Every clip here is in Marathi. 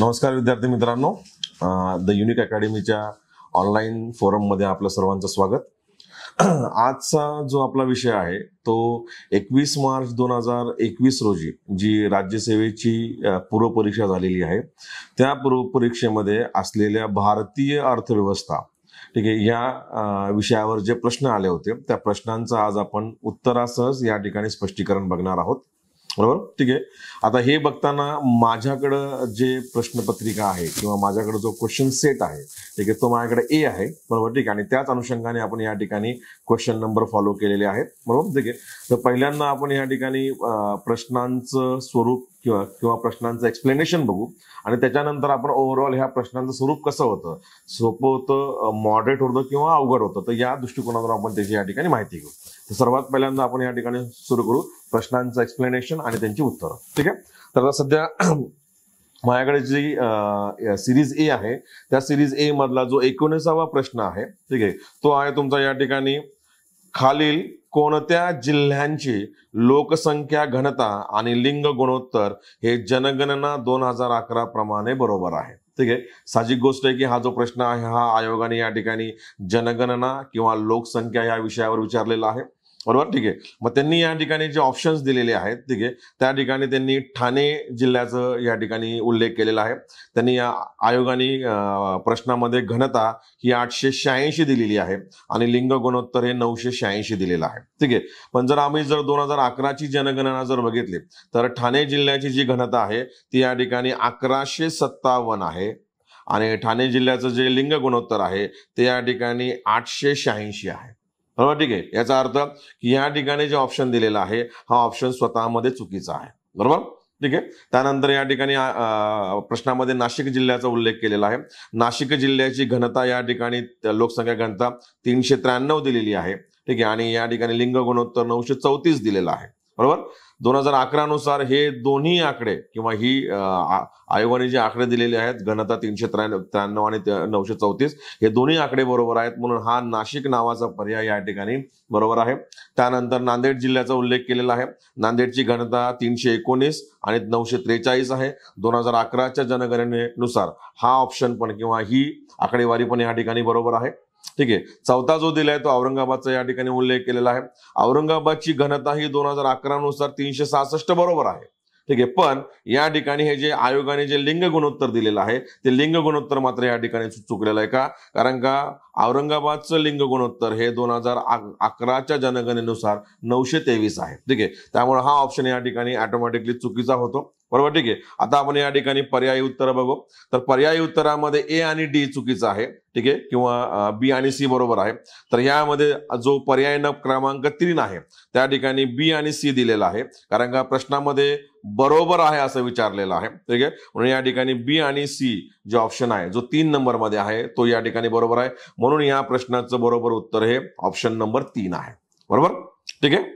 नमस्कार विद्यार्थी मित्रांनो द युनिक अकॅडमीच्या ऑनलाईन फोरममध्ये आपलं सर्वांचं स्वागत आजचा जो आपला विषय आहे तो एकवीस मार्च दोन हजार एकवीस रोजी जी राज्यसेवेची पूर्वपरीक्षा झालेली आहे त्या पूर्वपरीक्षेमध्ये असलेल्या भारतीय अर्थव्यवस्था ठीक आहे या विषयावर जे प्रश्न आले होते त्या प्रश्नांचं आज आपण उत्तरासह या ठिकाणी स्पष्टीकरण बघणार आहोत बरोबर ठीक आहे आता हे बघताना माझ्याकडं जे प्रश्नपत्रिका आहे किंवा माझ्याकडे जो क्वेश्चन सेट आहे ठीक आहे तो माझ्याकडे ए आहे बरोबर ठीक आहे आणि त्याच अनुषंगाने आपण या ठिकाणी क्वेश्चन नंबर फॉलो केलेले आहेत बरोबर ठीक आहे तर पहिल्यांदा आपण या ठिकाणी प्रश्नांचं स्वरूप किंवा किंवा प्रश्नांचं एक्सप्लेनेशन बघू आणि त्याच्यानंतर आपण ओव्हरऑल ह्या प्रश्नांचं स्वरूप कसं होतं सोपं होतं मॉडरेट होतं किंवा अवघड होतं तर या दृष्टिकोनातून आपण त्याची या ठिकाणी माहिती घेऊ तर सर्वात पहिल्यांदा आपण या ठिकाणी सुरू करू प्रश्नांचं एक्सप्लेनेशन आणि त्यांची उत्तरं ठीक आहे तर आता सध्या माझ्याकडे जी सिरीज ए आहे त्या सिरीज ए मधला जो एकोणीसावा प्रश्न आहे ठीक आहे तो आहे तुमचा या ठिकाणी खालील कोणत्या जिल्ह्यांची लोकसंख्या घनता आणि लिंग गुणोत्तर हे जनगणना दोन हजार अकरा प्रमाणे बरोबर आहे ठीक आहे साहजिक गोष्ट आहे की हा जो प्रश्न आहे हा आयोगाने या ठिकाणी जनगणना किंवा लोकसंख्या या विषयावर विचारलेला आहे बरोबर ठीक आहे मग त्यांनी या ठिकाणी जे ऑप्शन्स दिलेले आहेत ठीक आहे त्या ठिकाणी त्यांनी ठाणे जिल्ह्याचं या ठिकाणी उल्लेख केलेला आहे त्यांनी या आयोगाने प्रश्नामध्ये घनता ही आठशे शहाऐंशी दिलेली आहे आणि लिंग गुणोत्तर हे नऊशे शहाऐंशी दिलेलं आहे ठीक आहे पण जर आम्ही जर दोन हजार अकराची जनगणना जर बघितली तर ठाणे जिल्ह्याची जी घनता आहे ती या ठिकाणी अकराशे सत्तावन्न आहे आणि ठाणे जिल्ह्याचं जे लिंग गुणोत्तर आहे ते या ठिकाणी आठशे शहाऐंशी आहे बरोबर ठीक आहे याचा अर्थ की या ठिकाणी जे ऑप्शन दिलेला आहे हा ऑप्शन स्वतःमध्ये चुकीचा आहे बरोबर ठीक आहे त्यानंतर या ठिकाणी प्रश्नामध्ये नाशिक जिल्ह्याचा उल्लेख केलेला आहे नाशिक जिल्ह्याची घनता या ठिकाणी लोकसंख्या घनता तीनशे त्र्याण्णव दिलेली आहे ठीक आहे आणि या ठिकाणी लिंग गुणोत्तर नऊशे चौतीस दिलेला आहे बरोबर दोन हजार अकरानुसार हे दोन्ही आकडे किंवा ही आयोगाने जे आकडे दिलेले आहेत घनता तीनशे त्र्याण्णव आणि नऊशे चौतीस हे दोन्ही आकडे बरोबर आहेत म्हणून हा नाशिक नावाचा पर्याय या ठिकाणी बरोबर आहे त्यानंतर नांदेड जिल्ह्याचा उल्लेख केलेला आहे नांदेडची घनता तीनशे एकोणीस आणि नऊशे त्रेचाळीस आहे दोन हजार अकराच्या जनगणनेनुसार हा ऑप्शन पण किंवा ही आकडेवारी पण या ठिकाणी बरोबर आहे ठीक आहे चौथा जो दिलाय तो औरंगाबादचा या ठिकाणी उल्लेख केलेला आहे औरंगाबादची घनता ही दोन हजार अकरा नुसार तीनशे सहासष्ट बरोबर आहे ठीक आहे पण या ठिकाणी हे जे आयोगाने जे लिंग गुणोत्तर दिलेलं आहे ते लिंग गुणोत्तर मात्र या ठिकाणी चुकलेलं आहे का कारण का औरंगाबादचं लिंग गुणोत्तर हे दोन हजार अकराच्या जनगणनेनुसार नऊशे तेवीस आहे ठीक आहे त्यामुळे हा ऑप्शन या ठिकाणी ऑटोमॅटिकली चुकीचा होतो बरोबर ठीक आहे आता आपण या ठिकाणी पर्यायी उत्तर बघू तर पर्यायी उत्तरामध्ये ए आणि डी चुकीचं आहे ठीक आहे किंवा बी आणि सी बरोबर आहे तर यामध्ये जो पर्याय क्रमांक तीन आहे त्या ठिकाणी बी आणि सी दिलेला आहे कारण का प्रश्नामध्ये बरोबर आहे असं विचारलेलं आहे ठीक आहे म्हणून या ठिकाणी बी आणि सी जे ऑप्शन आहे जो तीन नंबरमध्ये आहे तो या ठिकाणी बरोबर आहे म्हणून या प्रश्नाचं बरोबर उत्तर हे ऑप्शन नंबर तीन आहे बरोबर ठीक आहे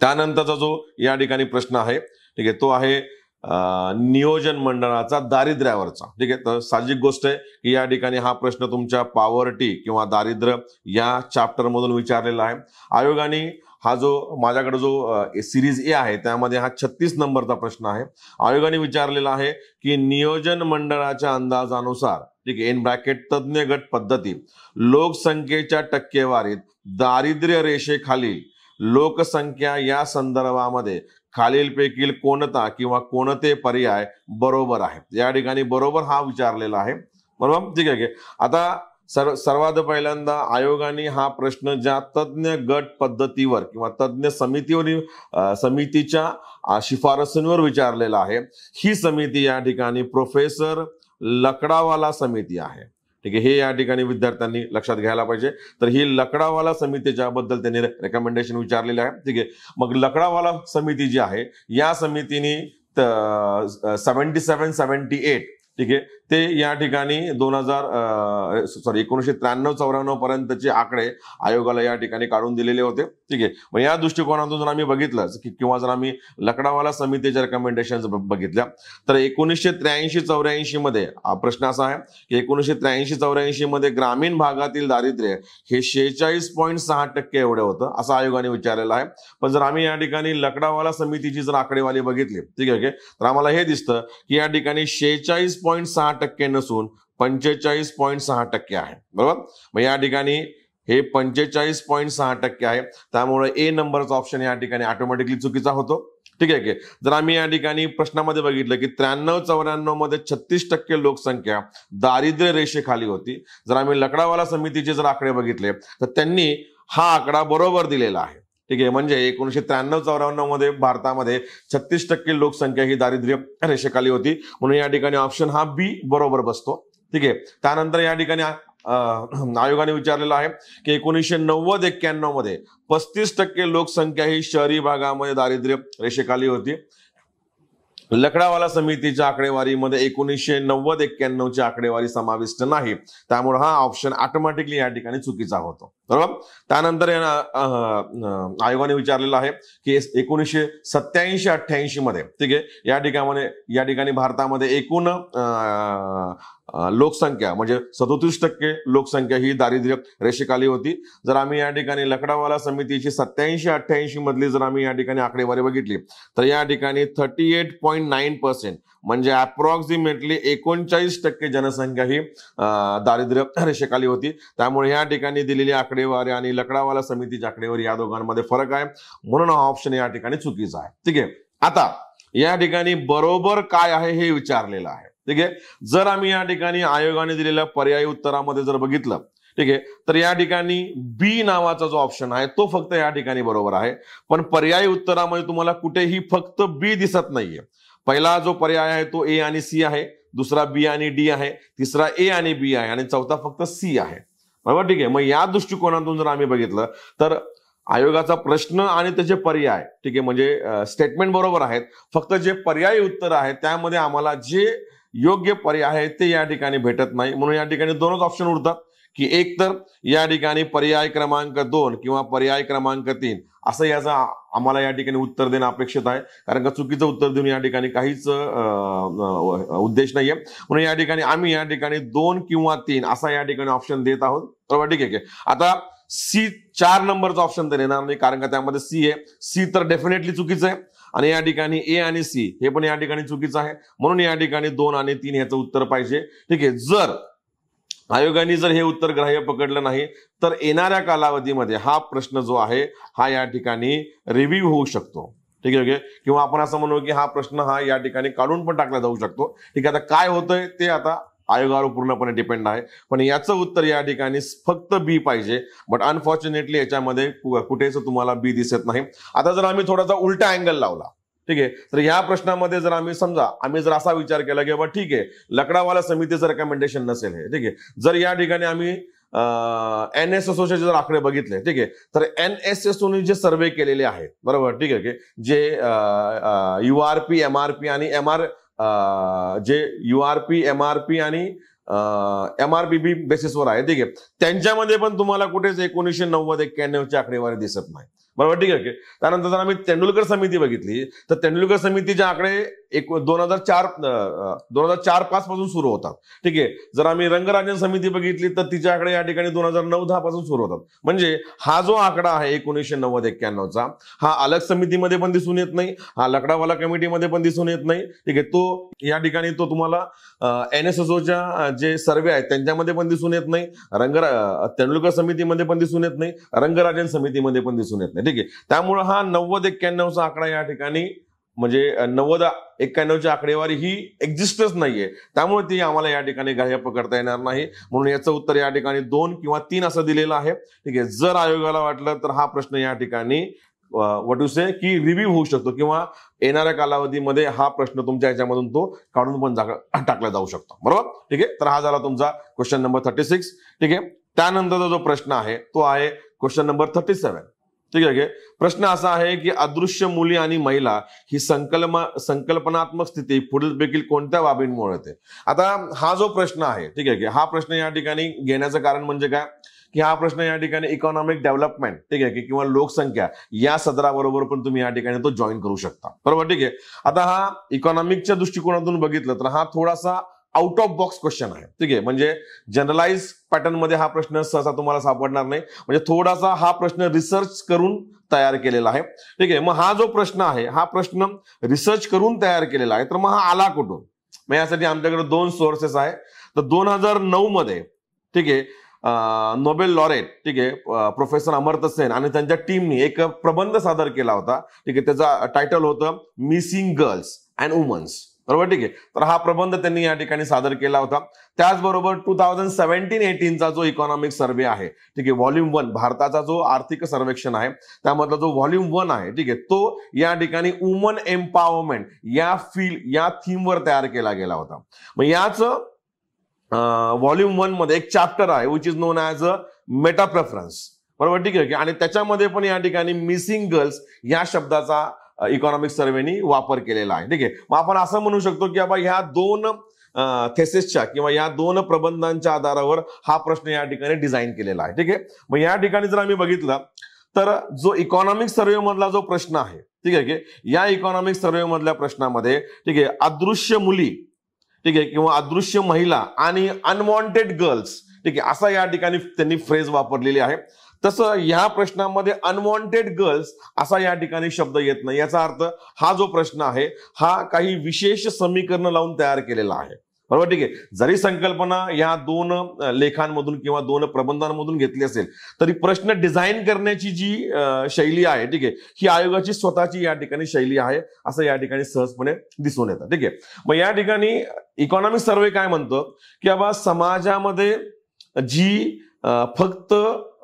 त्यानंतरचा जो या ठिकाणी प्रश्न आहे ठीक आहे तो आहे नियोजन मंडळाचा दारिद्र्यावरचा ठीक आहे तर साहजिक गोष्ट आहे की या ठिकाणी हा प्रश्न तुमच्या पॉवर्टी किंवा दारिद्र्य या चॅप्टरमधून विचारलेला आहे आयोगाने हा जो माझ्याकडे जो सिरीज ए आहे त्यामध्ये हा छत्तीस नंबरचा प्रश्न आहे आयोगाने विचारलेला आहे की नियोजन मंडळाच्या अंदाजानुसार ठीक आहे इन ब्रॅकेट तज्ज्ञ गट पद्धती लोकसंख्येच्या टक्केवारीत दारिद्र्य रेषेखाली लोकसंख्या या संदर्भामध्ये खालीलपैकी कोणता किंवा कोणते पर्याय बरोबर आहे या ठिकाणी बरोबर हा विचारलेला आहे बरोबर ठीक आहे आता सर्व सर्वात पहिल्यांदा आयोगाने हा प्रश्न ज्या तज्ज्ञ गट पद्धतीवर किंवा तज्ज्ञ समितीवर समितीच्या शिफारसींवर विचारलेला आहे ही समिती या ठिकाणी प्रोफेसर लकडावाला समिती आहे ठीक आहे हे या ठिकाणी विद्यार्थ्यांनी लक्षात घ्यायला पाहिजे तर ही लकडावाला समितीच्या बद्दल त्यांनी रेकमेंडेशन विचारलेले आहे ठीक आहे मग लकडावाला समिती जी आहे या समितीने सेव्हन्टी सेवन सेव्हन्टी एट ठीक आहे ते या ठिकाणी दोन हजार सॉरी एकोणीसशे त्र्याण्णव चौऱ्याण्णव पर्यंतचे आकडे आयोगाला या ठिकाणी काढून दिलेले होते ठीक आहे मग या दृष्टिकोनातून जर आम्ही बघितलं की किंवा जर आम्ही लकडावाला समितीच्या रेकमेंडेशन बघितल्या तर एकोणीसशे त्र्याऐंशी चौऱ्याऐंशी मध्ये प्रश्न असा आहे की एकोणीसशे त्र्याऐंशी चौऱ्याऐंशी मध्ये ग्रामीण भागातील दारिद्र्य हे शेहेचाळीस पॉईंट सहा टक्के एवढं होतं असं आयोगाने विचारलेलं आहे पण जर आम्ही या ठिकाणी लकडावाला समितीची जर आकडेवारी बघितली ठीक आहे तर आम्हाला हे दिसतं की या ठिकाणी शेहेचाळीस पॉईंट सहा टक्के नसून पंचेचाळीस पॉईंट सहा टक्के आहे बरोबर मग या ठिकाणी हे पंचेचाळीस पॉईंट सहा टक्के आहे त्यामुळे ए नंबरचा ऑप्शन या ठिकाणी ऑटोमॅटिकली चुकीचा होतो ठीक आहे की जर आम्ही या ठिकाणी प्रश्नामध्ये बघितलं की त्र्याण्णव चौऱ्याण्णव मध्ये छत्तीस टक्के लोकसंख्या दारिद्र्य रेषेखाली होती जर आम्ही लकडावाला समितीचे जर आकडे बघितले तर त्यांनी हा आकडा बरोबर दिलेला आहे ठीक आहे म्हणजे एकोणीशे त्र्याण्णव चौऱ्याण्णव मध्ये भारतामध्ये छत्तीस टक्के लोकसंख्या ही दारिद्र्य रेषेखाली होती म्हणून या ठिकाणी ऑप्शन हा बी बरोबर बसतो ठीक आहे त्यानंतर या ठिकाणी आयोगाने विचारलेलं आहे की एकोणीसशे नव्वद एक्क्याण्णव मध्ये पस्तीस टक्के लोकसंख्या ही शहरी भागामध्ये दारिद्र्य रेषेखाली होती लकडावाला समितीच्या आकडेवारीमध्ये एकोणीसशे नव्वद एक्क्याण्णवची आकडेवारी समाविष्ट नाही त्यामुळे हा ऑप्शन ऑटोमॅटिकली या ठिकाणी चुकीचा होतो बरोबर त्यानंतर आयोगाने विचारलेलं आहे की एकोणीसशे सत्याऐंशी अठ्ठ्याऐंशी मध्ये ठीक आहे या ठिकाणी या ठिकाणी भारतामध्ये एकूण लोकसंख्या म्हणजे सदोतीस टक्के लोकसंख्या ही दारिद्र्य रेषेखाली होती जर आम्ही या ठिकाणी लकडावाला समितीची सत्याऐंशी अठ्ठ्याऐंशी मधली जर आम्ही या ठिकाणी आकडेवारी बघितली तर या ठिकाणी thirty eight point nine percent म्हणजे अप्रॉक्सिमेटली एकोणचाळीस टक्के जनसंख्या ही दारिद्र्य रेषेखाली होती त्यामुळे या ठिकाणी दिलेली आकडेवारी आणि लकडावाला समितीची आकडेवारी या दोघांमध्ये फरक आहे म्हणून हा ऑप्शन या ठिकाणी चुकीचा आहे ठीक आहे आता या ठिकाणी बरोबर काय आहे हे विचारलेलं आहे ठीक आहे जर आम्ही या ठिकाणी आयोगाने दिलेल्या पर्यायी उत्तरामध्ये जर बघितलं ठीक आहे तर या ठिकाणी बी नावाचा जो ऑप्शन आहे तो फक्त या ठिकाणी बरोबर आहे पण पर्यायी उत्तरामध्ये तुम्हाला कुठेही फक्त बी दिसत नाहीये पहिला जो पर्याय आहे तो ए आणि सी आहे दुसरा बी आणि डी आहे तिसरा ए आणि बी आहे आणि चौथा फक्त सी आहे बरोबर ठीक आहे मग या दृष्टिकोनातून जर आम्ही बघितलं तर आयोगाचा प्रश्न आणि त्याचे पर्याय ठीक आहे म्हणजे स्टेटमेंट बरोबर आहेत फक्त जे पर्यायी उत्तर आहे त्यामध्ये आम्हाला जे योग्य पर्याय आहे ते या ठिकाणी भेटत नाही म्हणून या ठिकाणी दोनच ऑप्शन उरतात की एक तर या ठिकाणी पर्याय क्रमांक दोन किंवा पर्याय क्रमांक तीन असं याचा आम्हाला या ठिकाणी उत्तर देणं अपेक्षित आहे कारण का चुकीचं उत्तर देऊन या ठिकाणी काहीच उद्देश नाहीये म्हणून या ठिकाणी आम्ही या ठिकाणी दोन किंवा तीन असा या ठिकाणी ऑप्शन देत आहोत बरोबर ठीक आहे आता सी चार नंबरचा ऑप्शन तर येणार नाही कारण का त्यामध्ये सी आहे सी तर डेफिनेटली चुकीचं आहे आणि या ठिकाणी ए आणि सी हे पण या ठिकाणी चुकीचं आहे म्हणून या ठिकाणी दोन आणि तीन ह्याचं उत्तर पाहिजे ठीक आहे जर आयोगाने जर हे उत्तर ग्राह्य पकडलं नाही तर येणाऱ्या कालावधीमध्ये हा प्रश्न जो आहे हा या ठिकाणी रिव्ह्यू होऊ शकतो ठीक आहे ओके किंवा आपण असं म्हणू की हा प्रश्न हा या ठिकाणी काढून पण टाकला जाऊ शकतो ठीक आहे आता काय होतंय ते आता आयोगावर पूर्णपणे डिपेंड आहे पण याचं उत्तर या ठिकाणी फक्त बी पाहिजे बट अनफॉर्च्युनेटली याच्यामध्ये कुठेच तुम्हाला बी दिसत नाही आता जर आम्ही थोडासा उलटा अँगल लावला ठीक आहे तर या प्रश्नामध्ये जर आम्ही समजा आम्ही जर असा विचार केला की बाबा ठीक आहे लकडावाला समितीचं रेकमेंडेशन नसेल हे ठीक आहे जर या ठिकाणी आम्ही एन एस एसओचे जर आकडे बघितले ठीक आहे तर एन एस ओने जे सर्वे केलेले आहेत बरोबर ठीक आहे की जे U R P M R P आणि एम आर जे U R P M R P आणि एम आर पी बी बेसिसवर आहे ठीक आहे त्यांच्यामध्ये पण तुम्हाला कुठेच एकोणीसशे नव्वद एक्क्याण्णवची आकडेवारी दिसत नाही बरोबर ठीक आहे त्यानंतर जर आम्ही तेंडुलकर समिती बघितली तर तेंडुलकर समितीचे आकडे एक दोन हजार चार दोन हजार चार पाच पासून सुरू होतात ठीक आहे जर आम्ही रंगराजन समिती बघितली तर तिचे आकडे या ठिकाणी दोन हजार नऊ दहा पासून सुरू होतात म्हणजे हा जो आकडा आहे एकोणीसशे नव्वद एक्क्याण्णवचा हा अलग समितीमध्ये पण दिसून येत नाही हा लकडावाला कमिटीमध्ये पण दिसून येत नाही ठीक आहे तो या ठिकाणी तो तुम्हाला एन एस एसओच्या जे सर्वे आहेत त्यांच्यामध्ये पण दिसून येत नाही रंगरा तेंडुलकर समितीमध्ये पण दिसून येत नाही रंगराजन समितीमध्ये पण दिसून येत नाही ठीक आहे त्यामुळं हा नव्वद एक्क्याण्णवचा आकडा या ठिकाणी म्हणजे नव्वद एक्क्याण्णवची आकडेवारी ही एक्झिस्टच नाहीये त्यामुळे ती आम्हाला या ठिकाणी ग्राह्य पकडता येणार नाही म्हणून याचं उत्तर या ठिकाणी दोन किंवा तीन असं दिलेलं आहे ठीक आहे जर आयोगाला वाटलं तर हा प्रश्न या ठिकाणी वटू से की रिव्ह्यू होऊ शकतो किंवा येणाऱ्या कालावधीमध्ये हा प्रश्न तुमच्या याच्यामधून तो काढून पण टाकला जाऊ शकतो बरोबर ठीक आहे तर हा झाला तुमचा क्वेश्चन नंबर थर्टी सिक्स ठीक आहे त्यानंतरचा जो प्रश्न आहे तो आहे क्वेश्चन नंबर थर्टी सेव्हन ठीक आहे प्रश्न असा आहे की अदृश्य मुली आणि महिला ही संकल्प संकल्पनात्मक स्थिती पुढील देखील कोणत्या बाबींमुळे येते आता हा जो प्रश्न आहे ठीक आहे की हा प्रश्न या ठिकाणी घेण्याचं कारण म्हणजे काय की हा प्रश्न या ठिकाणी इकॉनॉमिक डेव्हलपमेंट ठीक आहे की किंवा लोकसंख्या या सदराबरोबर पण तुम्ही या ठिकाणी तो जॉईन करू शकता बरोबर ठीक आहे आता हा इकॉनॉमिकच्या दृष्टिकोनातून बघितलं तर हा थोडासा आउट ऑफ बॉक्स क्वेश्चन आहे ठीक आहे म्हणजे जनरलाइज पॅटर्न मध्ये हा प्रश्न सहसा तुम्हाला सापडणार नाही म्हणजे थोडासा हा प्रश्न रिसर्च करून तयार केलेला आहे ठीक आहे मग हा जो प्रश्न आहे हा प्रश्न रिसर्च करून तयार केलेला आहे तर मग हा आला कुठून मग यासाठी आमच्याकडे दोन सोर्सेस आहे तर दोन हजार नऊ मध्ये ठीक आहे नोबेल लॉरेट ठीक आहे प्रोफेसर अमर्त सेन आणि त्यांच्या टीमनी एक प्रबंध सादर केला होता ठीक आहे त्याचा टायटल होतं मिसिंग गर्ल्स अँड वुमन्स बरोबर ठीक आहे तर हा प्रबंध त्यांनी या ठिकाणी सादर केला होता त्याचबरोबर टू थाउजंड सेव्हन्टीन एटीनचा जो इकॉनॉमिक सर्वे आहे ठीक आहे व्हॉल्यूम वन भारताचा जो आर्थिक सर्वेक्षण आहे त्यामधला जो व्हॉल्यूम वन आहे ठीक आहे तो या ठिकाणी वुमन एम्पावरमेंट या फील या थीमवर तयार केला गेला होता मग याच व्हॉल्यूम वन मध्ये एक चॅप्टर आहे which is known as a meta preference बरोबर ठीक आहे आणि त्याच्यामध्ये पण या ठिकाणी मिसिंग गर्ल्स या शब्दाचा इकॉनॉमिक सर्व्हेनी वापर केलेला आहे ठीक आहे मग आपण असं म्हणू शकतो की बाबा ह्या दोन थेसेसच्या किंवा या दोन प्रबंधांच्या आधारावर हा प्रश्न या ठिकाणी डिझाईन केलेला आहे ठीक आहे मग या ठिकाणी जर आम्ही बघितलं तर जो इकॉनॉमिक सर्व्हे मधला जो प्रश्न आहे ठीक आहे की या इकॉनॉमिक सर्व्हे मधल्या प्रश्नामध्ये ठीक आहे अदृश्य मुली ठीक आहे किंवा अदृश्य महिला आणि अनवॉन्टेड गर्ल्स ठीक आहे असा या ठिकाणी त्यांनी फ्रेज वापरलेली आहे तसं या प्रश्नामध्ये अनवॉन्टेड गर्ल्स असा या ठिकाणी शब्द येत नाही याचा अर्थ हा जो प्रश्न आहे हा काही विशेष समीकरण लावून तयार केलेला आहे बरोबर ठीक आहे जरी संकल्पना या दोन लेखांमधून किंवा दोन प्रबंधांमधून घेतली असेल तरी प्रश्न डिझाईन करण्याची जी शैली आहे ठीक आहे ही आयोगाची स्वतःची या ठिकाणी शैली आहे असं या ठिकाणी सहजपणे दिसून येतं ठीक आहे मग या ठिकाणी इकॉनॉमिक सर्वे काय म्हणतो की बाबा समाजामध्ये जी फक्त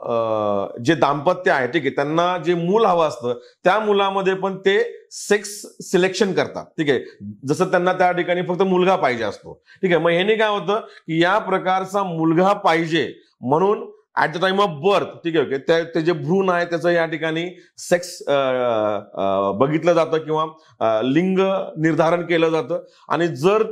जे दाम्पत्य आहे ठीक आहे त्यांना जे मूल हवं असतं त्या मुलामध्ये पण ते सेक्स सिलेक्शन करतात ठीक आहे जसं त्यांना त्या ठिकाणी फक्त मुलगा पाहिजे असतो ठीक आहे मग ह्याने काय होतं की या प्रकारचा मुलगा पाहिजे म्हणून at the time of birth ठीक आहे ओके ते जे भ्रूण आहे त्याचं या ठिकाणी सेक्स बघितलं जातं किंवा लिंग निर्धारण केलं जातं आणि जर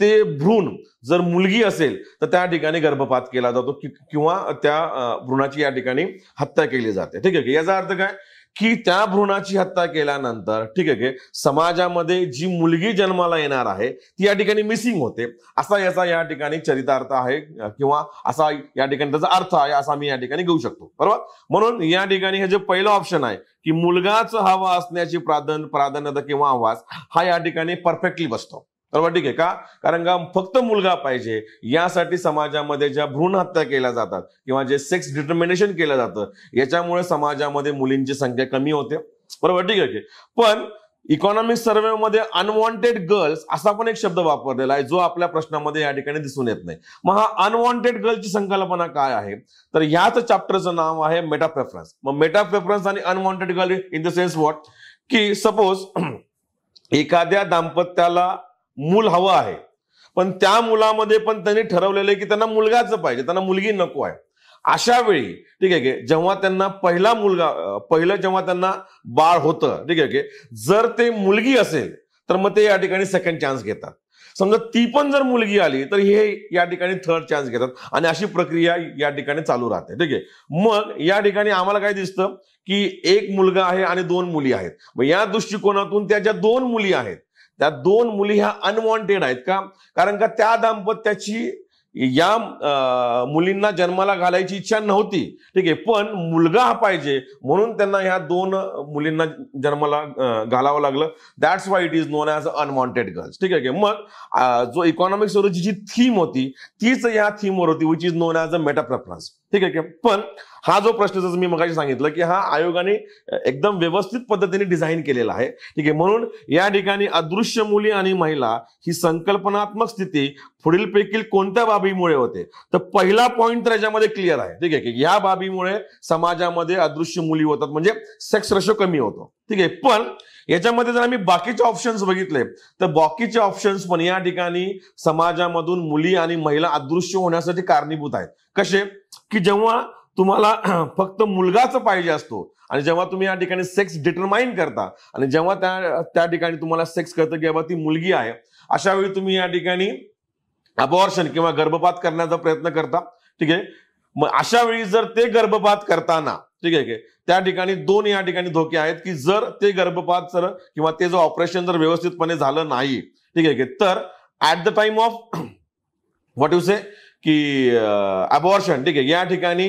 ते भ्रूण जर मुलगी असेल तर त्या ठिकाणी गर्भपात केला जातो किंवा त्या भ्रूणाची या ठिकाणी हत्या केली जाते ठीक आहे याचा अर्थ काय की त्या भ्रूणाची हत्या केल्यानंतर ठीक आहे की समाजामध्ये जी मुलगी जन्माला येणार आहे ती या ठिकाणी मिसिंग होते असा याचा या ठिकाणी चरितार्थ आहे किंवा असा या ठिकाणी त्याचा अर्थ आहे असा मी या ठिकाणी घेऊ शकतो बरोबर म्हणून या ठिकाणी हे जे पहिलं ऑप्शन आहे की मुलगाच हवा असण्याची प्राधान्य प्राधान्यता किंवा आवाज हा या ठिकाणी परफेक्टली बसतो बरोबर ठीक आहे का कारण का फक्त मुलगा पाहिजे यासाठी समाजामध्ये ज्या भ्रूण हत्या केल्या जातात किंवा जे सेक्स डिटर्मिनेशन केलं जातं याच्यामुळे समाजामध्ये मुलींची संख्या कमी होते बरोबर ठीक आहे पण इकॉनॉमिक सर्वे मध्ये अनवॉन्टेड गर्ल्स असा पण एक शब्द वापरलेला आहे जो आपल्या प्रश्नामध्ये या ठिकाणी दिसून येत नाही मग हा अनवॉन्टेड गर्लची संकल्पना काय आहे तर ह्याच चॅप्टरचं नाव आहे मेटा प्रेफरन्स मग मेटा प्रेफरन्स आणि unwanted girl in the sense what की सपोज एखाद्या दाम्पत्याला मूल हवं आहे पण त्या मुलामध्ये पण त्यांनी ठरवलेलं आहे की त्यांना मुलगाच पाहिजे त्यांना मुलगी नको आहे अशा वेळी ठीक आहे की जेव्हा त्यांना पहिला मुलगा पहिलं जेव्हा त्यांना बाळ होतं ठीक आहे की जर ते मुलगी असेल तर मग ते या ठिकाणी सेकंड चान्स घेतात समजा ती पण जर मुलगी आली तर हे या ठिकाणी थर्ड चान्स घेतात आणि अशी प्रक्रिया या ठिकाणी चालू राहते ठीक आहे मग या ठिकाणी आम्हाला काय दिसतं की एक मुलगा आहे आणि दोन मुली आहेत मग या दृष्टिकोनातून त्या ज्या दोन मुली आहेत त्या दोन मुली ह्या अनवॉन्टेड आहेत का कारण का त्या दाम्पत्याची या मुलींना जन्माला घालायची इच्छा नव्हती ठीक आहे पण मुलगा हा पाहिजे म्हणून त्यांना ह्या दोन मुलींना जन्माला घालावं लागलं that's why it is known as unwanted girls ठीक आहे मग जो स्वरूपची जी थीम होती तीच या थीमवर होती which is known as a meta preference ठीक आहे की पण हा जो प्रश्न जसं मी मगाशी सांगितलं की हा आयोगाने एकदम व्यवस्थित पद्धतीने डिझाईन केलेला आहे ठीक आहे म्हणून या ठिकाणी अदृश्य मुली आणि महिला ही संकल्पनात्मक स्थिती पुढील पैकी कोणत्या बाबीमुळे होते तर पहिला पॉईंट तर याच्यामध्ये क्लिअर आहे ठीक आहे की या बाबीमुळे समाजामध्ये अदृश्य मुली होतात म्हणजे सेक्स रेशो कमी होतो ठीक आहे पण याच्यामध्ये जर आम्ही बाकीचे ऑप्शन्स बघितले तर बाकीचे ऑप्शन्स पण या ठिकाणी समाजामधून मुली आणि महिला अदृश्य होण्यासाठी कारणीभूत आहेत कसे की जेव्हा तुम्हाला फक्त मुलगाच पाहिजे असतो आणि जेव्हा तुम्ही या ठिकाणी सेक्स डिटरमाइन करता आणि जेव्हा त्या त्या ठिकाणी तुम्हाला सेक्स करतं की बाबा ती मुलगी आहे अशा वेळी तुम्ही या ठिकाणी अबॉर्शन किंवा गर्भपात करण्याचा प्रयत्न करता ठीक आहे मग अशा वेळी जर ते गर्भपात करताना ठीक आहे त्या ठिकाणी दोन या ठिकाणी धोके आहेत की जर ते गर्भपात जर किंवा ते जर ऑपरेशन जर व्यवस्थितपणे झालं नाही ठीक आहे तर at the time of what you say की अबॉर्शन ठीक आहे या ठिकाणी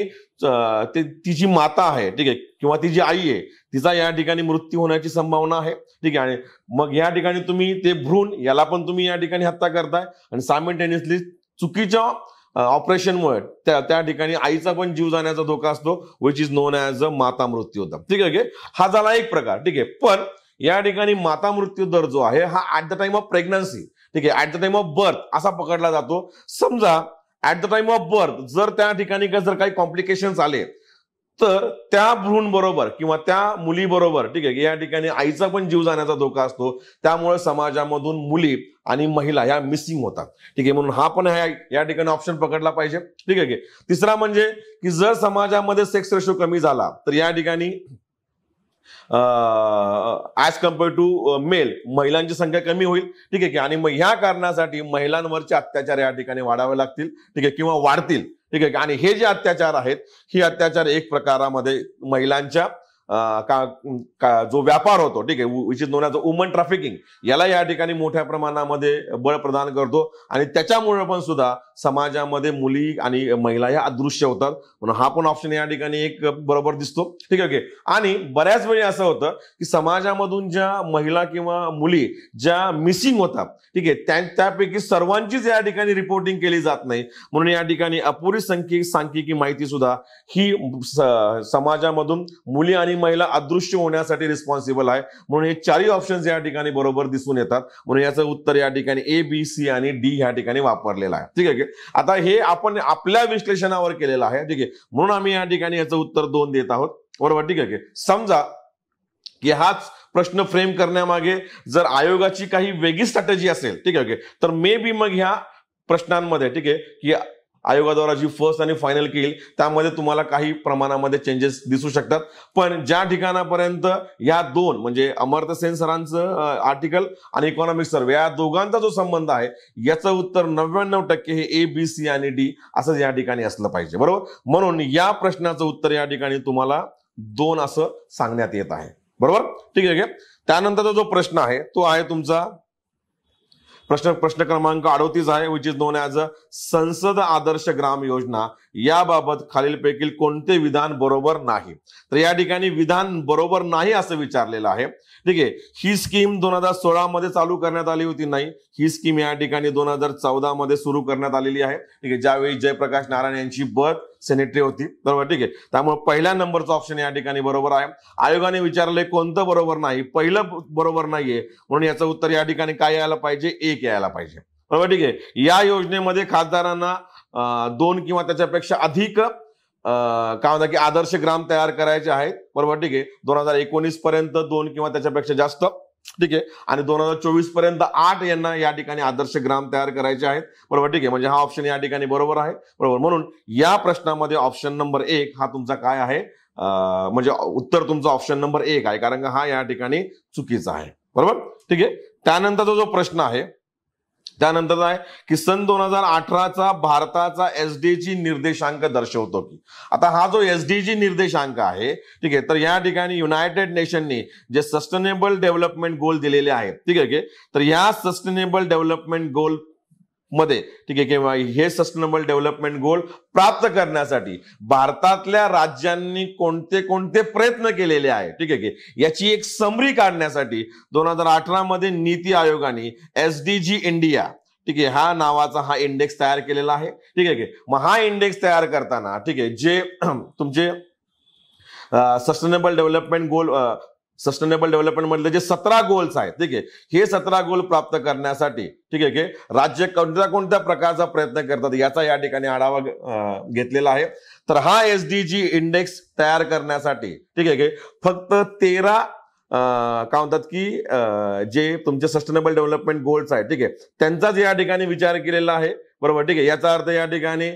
तिची माता आहे ठीक आहे किंवा तिची आई आहे तिचा या ठिकाणी मृत्यू होण्याची संभावना आहे ठीक आहे आणि मग या ठिकाणी तुम्ही ते भ्रूण याला पण तुम्ही या ठिकाणी हत्या करताय आणि सामेंटेनियसली चुकीच्या ऑपरेशनमुळे त्या त्या ठिकाणी आईचा पण जीव जाण्याचा धोका असतो which is known as a माता मृत्यू दर ठीक आहे हा झाला एक प्रकार ठीक आहे पण या ठिकाणी माता मृत्यू दर जो आहे हा at the time of pregnancy ठीक आहे at the time of birth असा पकडला जातो समजा at the time of birth जर त्या ठिकाणी जर काही कॉम्प्लिकेशन आले तर त्या भ्रूण बरोबर किंवा त्या मुलीबरोबर ठीक आहे या ठिकाणी आईचा पण जीव जाण्याचा धोका असतो त्यामुळे समाजामधून मुली आणि महिला ह्या मिसिंग होतात ठीक आहे म्हणून हा पण या ठिकाणी ऑप्शन पकडला पाहिजे ठीक आहे की तिसरा म्हणजे की जर समाजामध्ये सेक्स रेशो कमी झाला तर या ठिकाणी ॲज कम्पेअर टू मेल महिलांची संख्या कमी होईल ठीक आहे की आणि मग ह्या कारणासाठी महिलांवरचे अत्याचार या ठिकाणी वाढावे लागतील ठीक आहे किंवा वाढतील ठीक आहे आणि हे जे अत्याचार आहेत ही अत्याचार एक प्रकारामध्ये महिलांच्या का, का जो व्यापार होतो ठीक आहे विच इज वुमन ट्रॅफिकिंग याला या ठिकाणी मोठ्या प्रमाणामध्ये बळ प्रदान करतो आणि त्याच्यामुळे पण सुद्धा समाजामध्ये मुली आणि महिला या अदृश्य होतात म्हणून हा पण ऑप्शन या ठिकाणी एक बरोबर दिसतो ठीक आहे ओके आणि बऱ्याच वेळी असं होतं की समाजामधून ज्या महिला किंवा मुली ज्या मिसिंग होतात ठीक आहे त्यापैकी सर्वांचीच या ठिकाणी रिपोर्टिंग केली जात नाही म्हणून या ठिकाणी अपुरी संख्ये सांख्यिकी माहिती सुद्धा ही समाजामधून मुली आणि महिला अदृश्य होण्यासाठी रिस्पॉन्सिबल आहे म्हणून हे चारही ऑप्शन्स या ठिकाणी बरोबर दिसून येतात म्हणून याचं उत्तर या ठिकाणी ए बी सी आणि डी या ठिकाणी वापरलेला आहे ठीक आहे आता हे आपण आपल्या विश्लेषणावर केलेलं आहे ठीक आहे म्हणून आम्ही या ठिकाणी याचं उत्तर दोन देत आहोत बरोबर ठीक आहे समजा की हाच प्रश्न फ्रेम करण्यामागे जर आयोगाची काही वेगळी स्ट्रॅटेजी असेल ठीक आहे तर मे बी मग ह्या प्रश्नांमध्ये ठीक आहे की आयोगाद्वारा जी फर्स्ट आणि फायनल केली त्यामध्ये तुम्हाला काही प्रमाणामध्ये चेंजेस दिसू शकतात पण ज्या ठिकाणापर्यंत या दोन म्हणजे अमर्थ सेन सरांचं आर्टिकल आणि इकॉनॉमिक सर्वे या दोघांचा जो संबंध आहे याचं उत्तर नव्याण्णव टक्के हे ए बी सी आणि डी असंच या ठिकाणी असलं पाहिजे बरोबर म्हणून या प्रश्नाचं उत्तर या ठिकाणी तुम्हाला दोन असं सांगण्यात येत आहे बरोबर ठीक आहे त्यानंतरचा जो प्रश्न आहे तो आहे तुमचा प्रश्न प्रश्न क्रमांक अडोतीस आहे which is known as a संसद आदर्श ग्राम योजना याबाबत खालीलपैकी कोणते विधान बरोबर नाही तर या ठिकाणी विधान बरोबर नाही असं विचारलेलं आहे ठीक आहे ही स्कीम दोन हजार सोळामध्ये चालू करण्यात आली होती नाही ही स्कीम या ठिकाणी दोन हजार चौदा मध्ये सुरू करण्यात आलेली आहे ठीक आहे ज्यावेळी जयप्रकाश नारायण यांची बद सेनेटरी होती बरोबर ठीक आहे त्यामुळे पहिल्या नंबरचा ऑप्शन या ठिकाणी बरोबर आहे आयोगाने विचारले कोणतं बरोबर नाही पहिलं बरोबर नाहीये म्हणून याचं उत्तर या ठिकाणी काय यायला पाहिजे एक यायला पाहिजे बरोबर ठीक आहे या योजनेमध्ये खासदारांना दोन किंवा त्याच्यापेक्षा अधिक काय म्हणतात की आदर्श ग्राम तयार करायचे आहेत बरोबर ठीक आहे दोन हजार एकोणीस पर्यंत दोन किंवा त्याच्यापेक्षा जास्त ठीक आहे आणि दोन हजार चोवीस पर्यंत आठ यांना या ठिकाणी आदर्श ग्राम तयार करायचे आहेत बरोबर ठीक आहे म्हणजे हा ऑप्शन या ठिकाणी बरोबर आहे बरोबर म्हणून या प्रश्नामध्ये ऑप्शन नंबर एक हा तुमचा काय आहे म्हणजे उत्तर तुमचा ऑप्शन नंबर एक आहे कारण हा या ठिकाणी चुकीचा आहे बरोबर ठीक आहे त्यानंतरचा जो प्रश्न आहे त्यानंतर आहे की सन दोन हजार अठराचा भारताचा एसडीजी निर्देशांक दर्शवतो की आता हा जो एस एसडीजी निर्देशांक आहे ठीक आहे तर या ठिकाणी युनायटेड नेशनने जे सस्टेनेबल डेव्हलपमेंट गोल दिलेले आहेत ठीक आहे तर या सस्टेनेबल डेव्हलपमेंट गोल मध्ये ठीक आहे किंवा हे सस्टेनेबल डेव्हलपमेंट गोल प्राप्त करण्यासाठी भारतातल्या राज्यांनी कोणते कोणते प्रयत्न केलेले आहे ठीक आहे की याची एक समरी काढण्यासाठी दोन हजार अठरा मध्ये नीती आयोगाने एस डी इंडिया ठीक आहे हा नावाचा हा इंडेक्स तयार केलेला आहे ठीक आहे की मग हा इंडेक्स तयार करताना ठीक आहे जे तुमचे sustainable development goal sustainable development मधले जे सतरा गोल्स आहेत ठीक आहे हे सतरा गोल प्राप्त करण्यासाठी ठीक आहे राज्य कोणत्या कोणत्या प्रकारचा प्रयत्न करतात याचा या ठिकाणी आढावा घेतलेला आहे तर हा एस डी जी इंडेक्स तयार करण्यासाठी ठीक आहे फक्त तेरा काय म्हणतात की जे तुमचे सस्टेनेबल डेव्हलपमेंट गोल्स आहेत ठीक आहे त्यांचाच या ठिकाणी विचार केलेला आहे बरोबर ठीक आहे याचा अर्थ या ठिकाणी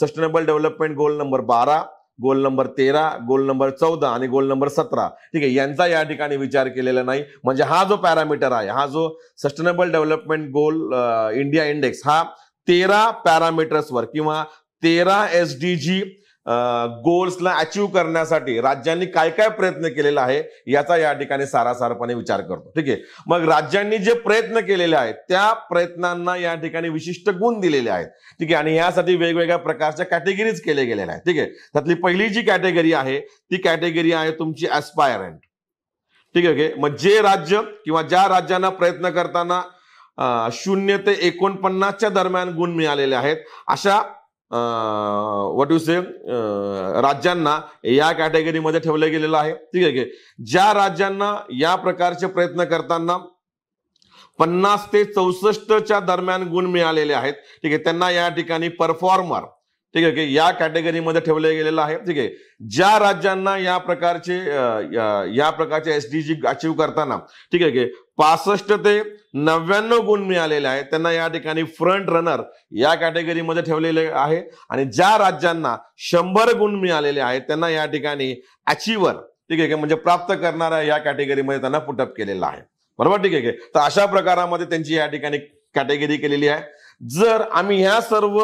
सस्टेनेबल डेव्हलपमेंट गोल नंबर बारा गोल नंबर तेरा गोल नंबर चौदा आणि गोल नंबर सतरा ठीक आहे यांचा या ठिकाणी विचार केलेला नाही म्हणजे हा जो पॅरामीटर आहे हा जो sustainable development goal India index हा तेरा पॅरामीटर्सवर किंवा तेरा एस डी जी गोल्सला अचीव करण्यासाठी राज्यांनी काय काय प्रयत्न केलेला आहे याचा या ठिकाणी सारासारपणे विचार करतो ठीक आहे मग राज्यांनी जे प्रयत्न केलेले आहेत त्या प्रयत्नांना या ठिकाणी विशिष्ट गुण दिलेले आहेत ठीक आहे आणि यासाठी वेगवेगळ्या प्रकारच्या कॅटेगरीज केल्या गेलेल्या आहेत ठीक आहे त्यातली पहिली जी कॅटेगरी आहे ती कॅटेगरी आहे तुमची अस्पायरंट ठीक आहे मग जे राज्य किंवा ज्या राज्यांना प्रयत्न करताना शून्य ते एकोणपन्नासच्या दरम्यान गुण मिळालेले आहेत अशा वॉट यू से राज्यांना या कॅटेगरीमध्ये ठेवलं गेलेलं आहे ठीक आहे की ज्या राज्यांना या प्रकारचे प्रयत्न करताना पन्नास ते चौसष्टच्या दरम्यान गुण मिळालेले आहेत ठीक आहे त्यांना या ठिकाणी परफॉर्मर ठीक आहे की या कॅटेगरीमध्ये ठेवलं गेलेलं आहे ठीक आहे ज्या राज्यांना या प्रकारचे या प्रकारचे एस डी जी अचीव करताना ठीक आहे की पासष्ट ते नव्याण्णव गुण मिळालेले आहेत त्यांना या ठिकाणी फ्रंट रनर या कॅटेगरीमध्ये ठेवलेले आहे आणि ज्या राज्यांना शंभर गुण मिळालेले आहेत त्यांना या ठिकाणी अचीवर ठीक आहे म्हणजे प्राप्त करणाऱ्या या कॅटेगरीमध्ये त्यांना पुटअप केलेला आहे बरोबर ठीक आहे तर अशा प्रकारामध्ये त्यांची या ठिकाणी कॅटेगरी केलेली आहे जर आम्ही ह्या सर्व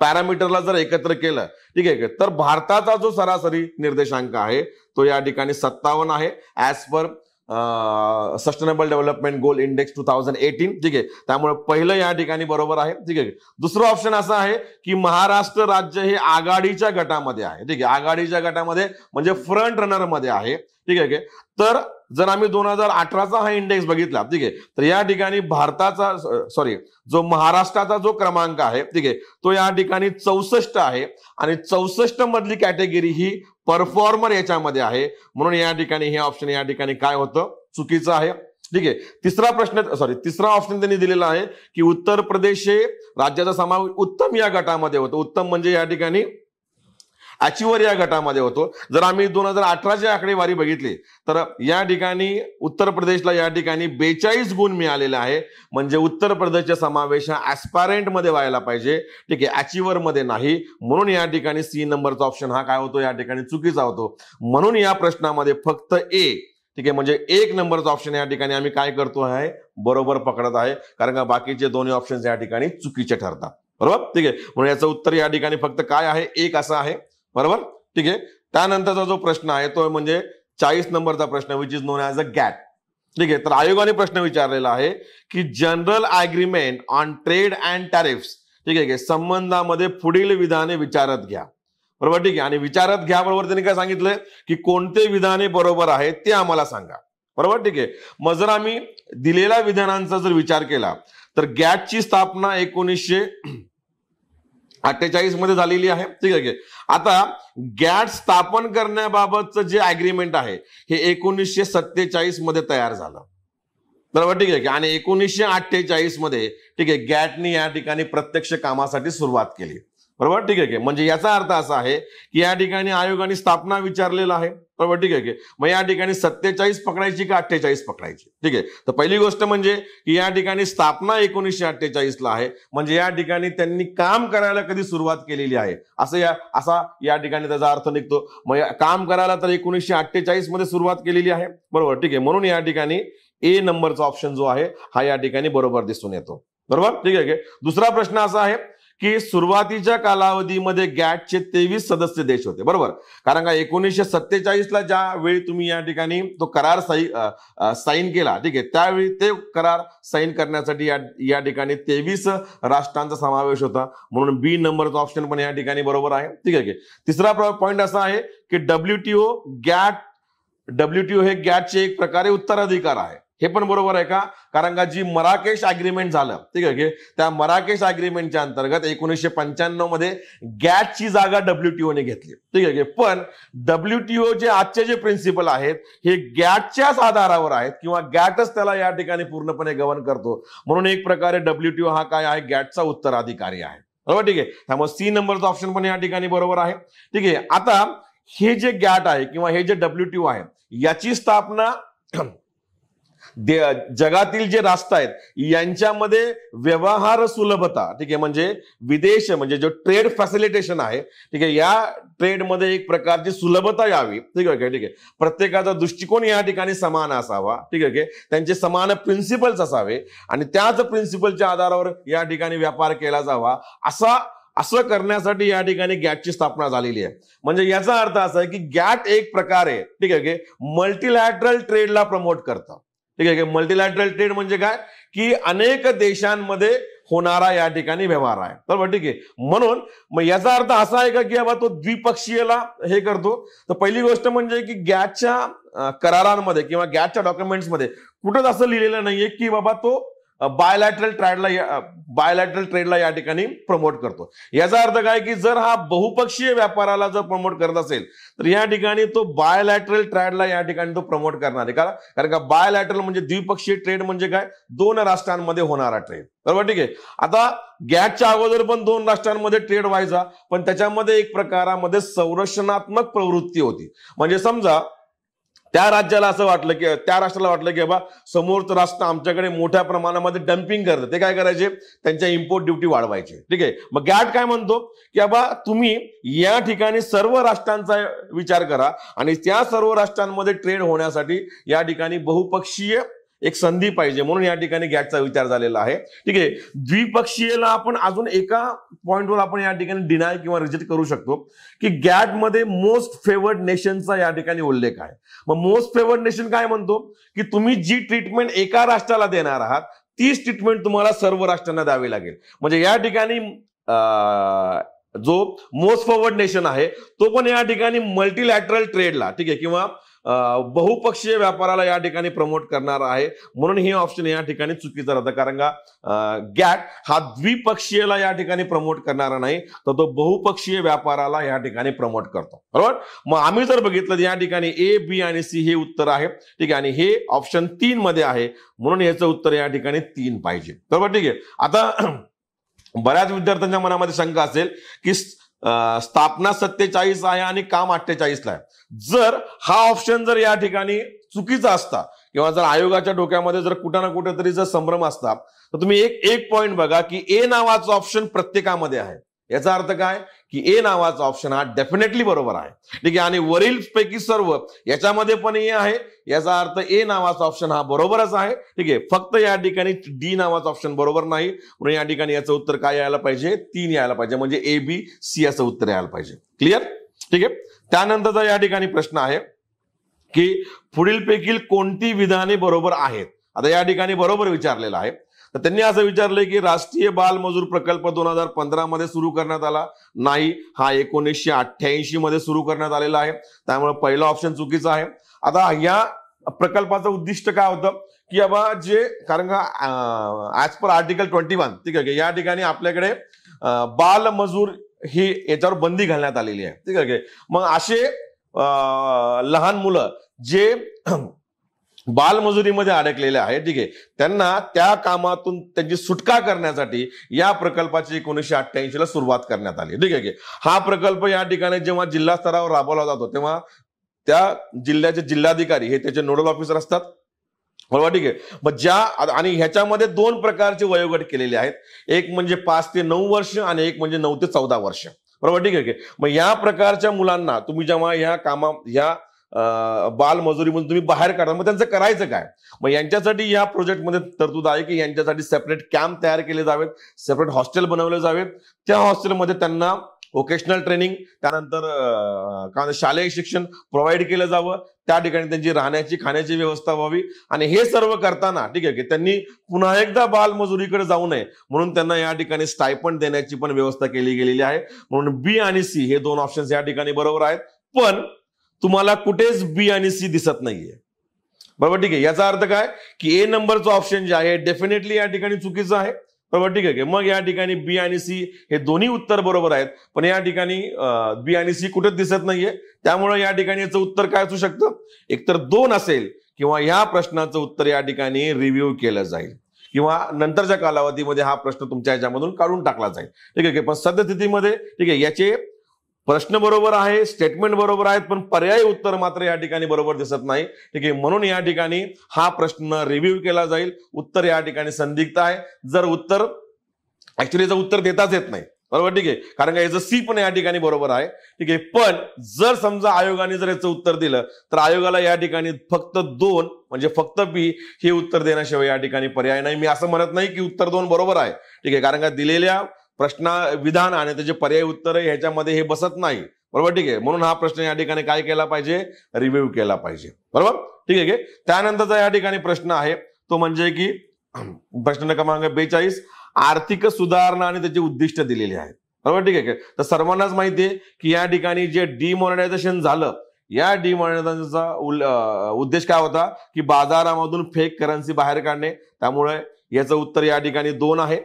पॅरामीटरला जर एकत्र केलं ठीक आहे तर भारताचा जो सरासरी निर्देशांक आहे तो या ठिकाणी सत्तावन्न आहे as per sustainable development goal index two thousand eighteen ठीक आहे त्यामुळे पहिलं या ठिकाणी बरोबर आहे ठीक आहे दुसरं ऑप्शन असं आहे की महाराष्ट्र राज्य हे आघाडीच्या गटामध्ये आहे ठीक आहे आघाडीच्या गटामध्ये म्हणजे फ्रंट रनरमध्ये आहे ठीक आहे तर जर आम्ही दोन हजार अठराचा हा इंडेक्स बघितला ठीक आहे तर या ठिकाणी भारताचा सॉरी जो महाराष्ट्राचा जो क्रमांक आहे ठीक आहे तो या ठिकाणी चौसष्ट आहे आणि चौसष्ट मधली कॅटेगरी ही परफॉर्मर याच्यामध्ये आहे म्हणून या ठिकाणी हे ऑप्शन या ठिकाणी काय होतं चुकीचं आहे ठीक आहे तिसरा प्रश्न सॉरी तिसरा ऑप्शन त्यांनी दिलेला आहे की उत्तर प्रदेश हे राज्याचा समावेश उत्तम या गटामध्ये होतो उत्तम म्हणजे या ठिकाणी अचिवर या गटामध्ये होतो जर आम्ही दोन हजार अठराची आकडेवारी बघितली तर या ठिकाणी उत्तर प्रदेशला या ठिकाणी बेचाळीस गुण मिळालेले आहे म्हणजे उत्तर प्रदेशच्या समावेश हा ॲस्पारेंटमध्ये व्हायला पाहिजे ठीक आहे अचिवरमध्ये नाही म्हणून या ठिकाणी सी नंबरचा ऑप्शन हा काय होतो या ठिकाणी चुकीचा होतो म्हणून या प्रश्नामध्ये फक्त ए ठीक आहे म्हणजे एक नंबरचा ऑप्शन या ठिकाणी आम्ही काय करतो आहे बरोबर पकडत आहे कारण का बाकीचे दोन्ही ऑप्शन्स या ठिकाणी चुकीचे ठरतात बरोबर ठीक आहे म्हणून याचं उत्तर या ठिकाणी फक्त काय आहे एक असं आहे बरोबर ठीक आहे त्यानंतरचा जो प्रश्न आहे तो म्हणजे चाळीस नंबरचा प्रश्न which is known as a GATT ठीक आहे तर आयोगाने प्रश्न विचारलेला आहे की general agreement on trade and tariffs ठीक आहे संबंधामध्ये पुढील विधाने विचारत घ्या बरोबर ठीक आहे आणि विचारत घ्या बरोबर त्यांनी काय सांगितलंय की कोणते विधाने बरोबर आहेत ते आम्हाला सांगा बरोबर ठीक आहे मग जर आम्ही दिलेल्या विधानांचा जर विचार केला तर गॅटची स्थापना एकोणीसशे अठ्ठेचाळीस मध्ये झालेली आहे ठीक आहे आता गॅट स्थापन करण्याबाबतचं जे अग्रीमेंट आहे हे एकोणीसशे सत्तेचाळीस मध्ये तयार झालं बरोबर ठीक आहे की आणि एकोणीसशे अठ्ठेचाळीस मध्ये ठीक आहे गॅटनी या ठिकाणी प्रत्यक्ष कामासाठी सुरुवात केली बरोबर ठीक आहे म्हणजे याचा अर्थ असा आहे की या ठिकाणी आयोगाने स्थापना विचारलेला आहे बरोबर ठीक आहे की मग या ठिकाणी सत्तेचाळीस पकडायची का अठ्ठेचाळीस पकडायची ठीक आहे तर पहिली गोष्ट म्हणजे की या ठिकाणी स्थापना एकोणीसशे ला आहे म्हणजे या ठिकाणी त्यांनी काम करायला कधी सुरुवात केलेली आहे असं या असा या ठिकाणी त्याचा अर्थ निघतो मग काम करायला तर एकोणीसशे अठ्ठेचाळीस मध्ये सुरुवात केलेली आहे बरोबर ठीक आहे म्हणून या ठिकाणी ए नंबरचा ऑप्शन जो आहे हा या ठिकाणी बरोबर दिसून येतो बरोबर ठीक आहे दुसरा प्रश्न असा आहे की सुरुवातीच्या कालावधीमध्ये गॅटचे तेवीस सदस्य देश होते बरोबर कारण का एकोणीसशे सत्तेचाळीसला ज्या वेळी तुम्ही या ठिकाणी तो करार साई साईन केला ठीक आहे त्यावेळी ते करार साईन करण्यासाठी या ठिकाणी तेवीस राष्ट्रांचा समावेश होता म्हणून बी नंबरचा ऑप्शन पण या ठिकाणी बरोबर आहे ठीक आहे तिसरा पॉईंट असा आहे की डब्ल्यूटीओ गॅट डब्ल्यूटीओ हे गॅटचे एक प्रकारे उत्तराधिकार आहे हे पण बरोबर आहे का कारण का जी मराकेश अग्रीमेंट झालं ठीक आहे त्या मराकेश अग्रीमेंटच्या अंतर्गत एकोणीसशे पंच्याण्णव मध्ये ची जागा डब्ल्यूटीओने घेतली ठीक आहे पण डब्ल्यूटीओ जे आजचे जे प्रिन्सिपल आहेत हे गॅटच्याच आधारावर आहेत किंवा गॅटच त्याला या ठिकाणी पूर्णपणे गव्हन करतो म्हणून एक प्रकारे डब्ल्यूटीओ हा काय आहे गॅटचा उत्तराधिकारी आहे बरोबर ठीक आहे त्यामुळे सी नंबरचा ऑप्शन पण या ठिकाणी बरोबर आहे ठीक आहे आता हे जे गॅट आहे किंवा हे जे डब्ल्यूटीओ आहे याची स्थापना जगातील जे राष्ट्र आहेत यांच्यामध्ये व्यवहार सुलभता ठीक आहे म्हणजे विदेश म्हणजे जो ट्रेड फॅसिलिटेशन आहे ठीक आहे या ट्रेडमध्ये एक प्रकारची सुलभता यावी ठीक आहे ठीक आहे प्रत्येकाचा दृष्टिकोन या ठिकाणी समान असावा ठीक आहे त्यांचे समान प्रिन्सिपल्स असावे आणि त्याच प्रिन्सिपलच्या आधारावर या ठिकाणी व्यापार केला जावा असा असं करण्यासाठी या ठिकाणी गॅटची स्थापना झालेली आहे म्हणजे याचा अर्थ असा आहे की गॅट एक प्रकारे ठीक आहे की मल्टीलॅटरल ट्रेडला प्रमोट करतं ठीक आहे मल्टीलॅटरल ट्रेड म्हणजे काय की अनेक देशांमध्ये होणारा या ठिकाणी व्यवहार आहे तर ठीक आहे म्हणून मग याचा अर्थ असा आहे का की बाबा तो द्विपक्षीयला हे करतो तर पहिली गोष्ट म्हणजे की गॅसच्या करारांमध्ये किंवा गॅसच्या डॉक्युमेंट्समध्ये कुठंच असं लिहिलेलं नाहीये की बाबा तो बायलॅटरल ट्रॅडला बायलॅटरल ट्रेडला या ठिकाणी प्रमोट करतो याचा अर्थ काय की जर हा बहुपक्षीय व्यापाराला जर प्रमोट करत असेल तर या ठिकाणी तो बायलॅटरल ट्रॅडला या ठिकाणी तो प्रमोट करणार आहे कारण कारण का बायलॅटरल म्हणजे द्विपक्षीय ट्रेड म्हणजे काय दोन राष्ट्रांमध्ये होणारा ट्रेड बरोबर ठीक आहे आता गॅसच्या अगोदर पण दोन राष्ट्रांमध्ये ट्रेड व्हायचा पण त्याच्यामध्ये एक प्रकारामध्ये संरक्षणात्मक प्रवृत्ती होती म्हणजे समजा त्या राज्याला असं वाटलं की त्या राष्ट्राला वाटलं की बाबा समोरचं राष्ट्र आमच्याकडे मोठ्या प्रमाणामध्ये डम्पिंग करतं ते काय करायचे त्यांच्या इम्पोर्ट ड्युटी वाढवायचे ठीक आहे मग गॅट काय म्हणतो की बाबा तुम्ही या ठिकाणी सर्व राष्ट्रांचा विचार करा आणि त्या सर्व राष्ट्रांमध्ये ट्रेड होण्यासाठी या ठिकाणी बहुपक्षीय एक संधी पाहिजे म्हणून या ठिकाणी गॅटचा विचार झालेला आहे ठीक आहे द्विपक्षीयला आपण अजून एका पॉईंटवर आपण या ठिकाणी डिनाय किंवा रिजेक्ट करू शकतो की गॅटमध्ये मोस्ट फेवर्ड नेशनचा या ठिकाणी उल्लेख आहे मग मोस्ट फेवर्ड नेशन काय म्हणतो की तुम्ही जी ट्रीटमेंट एका राष्ट्राला देणार आहात तीच ट्रीटमेंट तुम्हाला सर्व राष्ट्रांना द्यावी लागेल म्हणजे या ठिकाणी जो मोस्ट फॉरवर्ड नेशन आहे तो पण या ठिकाणी मल्टीलॅटरल ट्रेडला ठीक आहे किंवा बहुपक्षीय व्यापाराला या ठिकाणी प्रमोट करणार आहे म्हणून हे ऑप्शन या ठिकाणी चुकीचं राहतं कारण का गॅट हा द्विपक्षीयला या ठिकाणी प्रमोट करणारा नाही तर तो बहुपक्षीय व्यापाराला या ठिकाणी प्रमोट करतो बरोबर मग आम्ही जर बघितलं या ठिकाणी ए बी आणि सी हे उत्तर आहे ठीक आहे आणि हे ऑप्शन तीन मध्ये आहे म्हणून याचं उत्तर या ठिकाणी तीन पाहिजे बरोबर ठीक आहे आता बऱ्याच विद्यार्थ्यांच्या मनामध्ये शंका असेल की स्थापना सत्तेचाळीस आहे आणि काम अठ्ठेचाळीसला आहे जर हा ऑप्शन जर या ठिकाणी चुकीचा असता किंवा जर आयोगाच्या डोक्यामध्ये जर कुठं ना कुठे तरी जर संभ्रम असता तर तुम्ही एक एक पॉईंट बघा की ए नावाचं ऑप्शन प्रत्येकामध्ये आहे याचा अर्थ काय की ए नावाचा ऑप्शन हा डेफिनेटली बरोबर आहे ठीक आहे आणि वरील पैकी सर्व याच्यामध्ये पण हे आहे याचा अर्थ ए नावाचा ऑप्शन हा बरोबरच आहे ठीक आहे फक्त या ठिकाणी डी नावाचा ऑप्शन बरोबर नाही म्हणून या ठिकाणी याचं उत्तर काय यायला पाहिजे तीन यायला पाहिजे म्हणजे ए बी सी याचं उत्तर यायला पाहिजे क्लिअर ठीक आहे त्यानंतरचा या ठिकाणी प्रश्न आहे की पुढीलपैकी कोणती विधाने बरोबर आहेत आता या ठिकाणी बरोबर विचारलेलं आहे तर त्यांनी असं विचारलंय की राष्ट्रीय बालमजूर प्रकल्प दोन हजार पंधरामध्ये मध्ये सुरू करण्यात आला नाही हा एकोणीसशे अठ्ठ्याऐंशी मध्ये सुरू करण्यात आलेला आहे त्यामुळे पहिला ऑप्शन चुकीचा आहे आता या प्रकल्पाचं उद्दिष्ट काय होतं की बाबा जे कारण का as per article twenty one ठीक आहे या ठिकाणी आपल्याकडे बालमजूर ही याच्यावर बंदी घालण्यात आलेली आहे ठीक आहे मग असे लहान मुलं जे बालमजुरीमध्ये अडकलेले आहे ठीक आहे त्यांना त्या कामातून त्यांची सुटका करण्यासाठी या प्रकल्पाची एकोणीसशे अठ्ठ्याऐंशी ला सुरुवात करण्यात आली ठीक आहे हा प्रकल्प या ठिकाणी जेव्हा जिल्हा स्तरावर राबवला जातो तेव्हा त्या जिल्ह्याचे जिल्हाधिकारी हे त्याचे नोडल ऑफिसर असतात बरोबर ठीक आहे मग ज्या आणि ह्याच्यामध्ये दोन प्रकारचे वयोगट केलेले आहेत एक म्हणजे पाच ते नऊ वर्ष आणि एक म्हणजे नऊ ते चौदा वर्ष बरोबर ठीक आहे मग या प्रकारच्या मुलांना तुम्ही जेव्हा या कामा या बालमजुरीमधून तुम्ही बाहेर काढा मग त्यांचं करायचं काय मग यांच्यासाठी या प्रोजेक्टमध्ये तरतूद आहे की यांच्यासाठी सेपरेट कॅम्प तयार केले जावेत सेपरेट हॉस्टेल बनवले जावेत त्या हॉस्टेलमध्ये त्यांना व्होकेशनल ट्रेनिंग त्यानंतर शालेय शिक्षण प्रोव्हाइड केलं जावं त्या ठिकाणी त्यांची राहण्याची खाण्याची व्यवस्था व्हावी आणि हे सर्व करताना ठीक आहे की त्यांनी पुन्हा एकदा बालमजुरीकडे जाऊ नये म्हणून त्यांना या ठिकाणी स्टायपंड देण्याची पण व्यवस्था केली गेलेली आहे म्हणून बी आणि सी हे दोन ऑप्शन्स या ठिकाणी बरोबर आहेत पण तुम्हाला कुठेच बी आणि सी दिसत नाहीये बरोबर ठीक आहे याचा अर्थ काय की ए नंबरचं ऑप्शन जे आहे डेफिनेटली या ठिकाणी चुकीचं आहे बरोबर ठीक आहे मग या ठिकाणी बी आणि सी हे दोन्ही उत्तर बरोबर आहेत पण या ठिकाणी बी आणि सी कुठेच दिसत नाहीये त्यामुळे या ठिकाणी याचं उत्तर काय असू शकतं एकतर दोन असेल किंवा या प्रश्नाचं उत्तर या ठिकाणी रिव्ह्यू केलं जाईल किंवा नंतरच्या कालावधीमध्ये हा प्रश्न तुमच्या याच्यामधून काढून टाकला जाईल ठीक आहे पण सद्यस्थितीमध्ये ठीक आहे याचे प्रश्न बरोबर आहे स्टेटमेंट बरोबर आहेत पण पर्यायी उत्तर मात्र या ठिकाणी बरोबर दिसत नाही ठीक आहे म्हणून या ठिकाणी हा प्रश्न रिव्ह्यू केला जाईल उत्तर या ठिकाणी संदिग्ध आहे जर उत्तर ऍक्च्युली जर उत्तर देताच येत नाही बरोबर ठीक आहे कारण का याचं सी पण या ठिकाणी बरोबर आहे ठीक आहे पण जर समजा आयोगाने जर याचं उत्तर दिलं तर आयोगाला या ठिकाणी फक्त दोन म्हणजे फक्त बी हे उत्तर देण्याशिवाय या ठिकाणी पर्याय नाही मी असं म्हणत नाही की उत्तर दोन बरोबर आहे ठीक आहे कारण का दिलेल्या प्रश्न विधान आणि त्याचे पर्याय उत्तर ह्याच्यामध्ये हे बसत नाही बरोबर ठीक आहे म्हणून हा प्रश्न या ठिकाणी काय केला पाहिजे रिव्ह्यू केला पाहिजे बरोबर ठीक आहे की त्यानंतरचा या ठिकाणी प्रश्न आहे तो म्हणजे की प्रश्न क्रमांक बेचाळीस आर्थिक सुधारणा आणि त्याचे उद्दिष्ट दिलेले आहेत बरोबर ठीक आहे तर सर्वांनाच माहिती आहे की या ठिकाणी जे डिमॉनिटायझेशन झालं या डिमॉनिटायझेशनचा उद्देश काय होता की बाजारामधून फेक करन्सी बाहेर काढणे त्यामुळे याचं उत्तर या ठिकाणी दोन आहे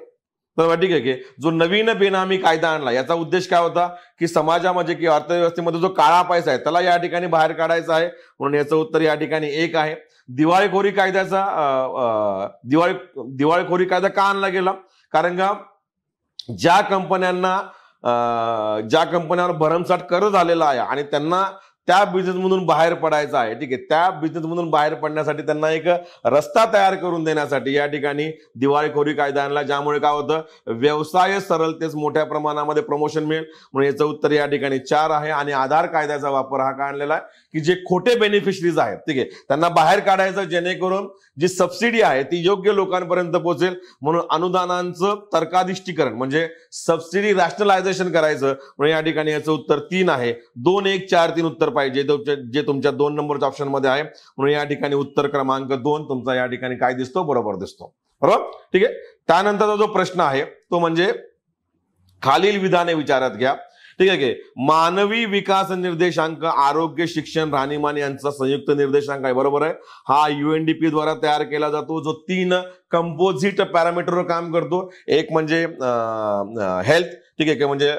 तर ठीक आहे की जो नवीन बेनामी कायदा आणला याचा उद्देश काय होता की समाजामध्ये किंवा अर्थव्यवस्थेमध्ये जो काळा पैसा आहे त्याला या ठिकाणी बाहेर काढायचा आहे म्हणून याचं उत्तर या ठिकाणी एक आहे दिवाळीखोरी कायद्याचा दिवाळी दिवाळीखोरी कायदा का आणला गेला कारण का ज्या कंपन्यांना ज्या कंपन्यांवर भरमसाठ कर झालेला आहे आणि त्यांना त्या बिझनेसमधून बाहेर पडायचा आहे ठीक आहे त्या बिझनेसमधून बाहेर पडण्यासाठी त्यांना एक रस्ता तयार करून देण्यासाठी या ठिकाणी दिवाळखोरी कायदा आणला ज्यामुळे काय होतं व्यवसाय सरळतेच मोठ्या प्रमाणामध्ये प्रमोशन मिळेल म्हणून याचं उत्तर या ठिकाणी चार आहे आणि आधार कायद्याचा वापर हा काय आणलेला आहे की जे खोटे बेनिफिशरीज आहेत ठीक आहे त्यांना बाहेर काढायचं जेणेकरून जी सबसिडी आहे ती योग्य लोकांपर्यंत पोहोचेल म्हणून अनुदानांचं तर्काधिष्टीकरण म्हणजे सबसिडी रॅशनलायझेशन करायचं म्हणून या ठिकाणी याचं उत्तर तीन आहे दोन एक चार तीन उत्तर पाहिजे जे तुमच्या दोन नंबरच्या ऑप्शनमध्ये आहे म्हणून या ठिकाणी उत्तर क्रमांक दोन तुमचा या ठिकाणी काय दिसतो बरोबर दिसतो बरोबर ठीक आहे त्यानंतरचा जो प्रश्न आहे तो म्हणजे खालील विधाने विचारात घ्या ठीक आहे की मानवी विकास निर्देशांक आरोग्य शिक्षण राहणीमान यांचा संयुक्त निर्देशांक आहे बरोबर आहे हा युएनडीपी द्वारा तयार केला जातो जो तीन कंपोजिट पॅरामीटरवर काम करतो एक म्हणजे हेल्थ ठीक आहे म्हणजे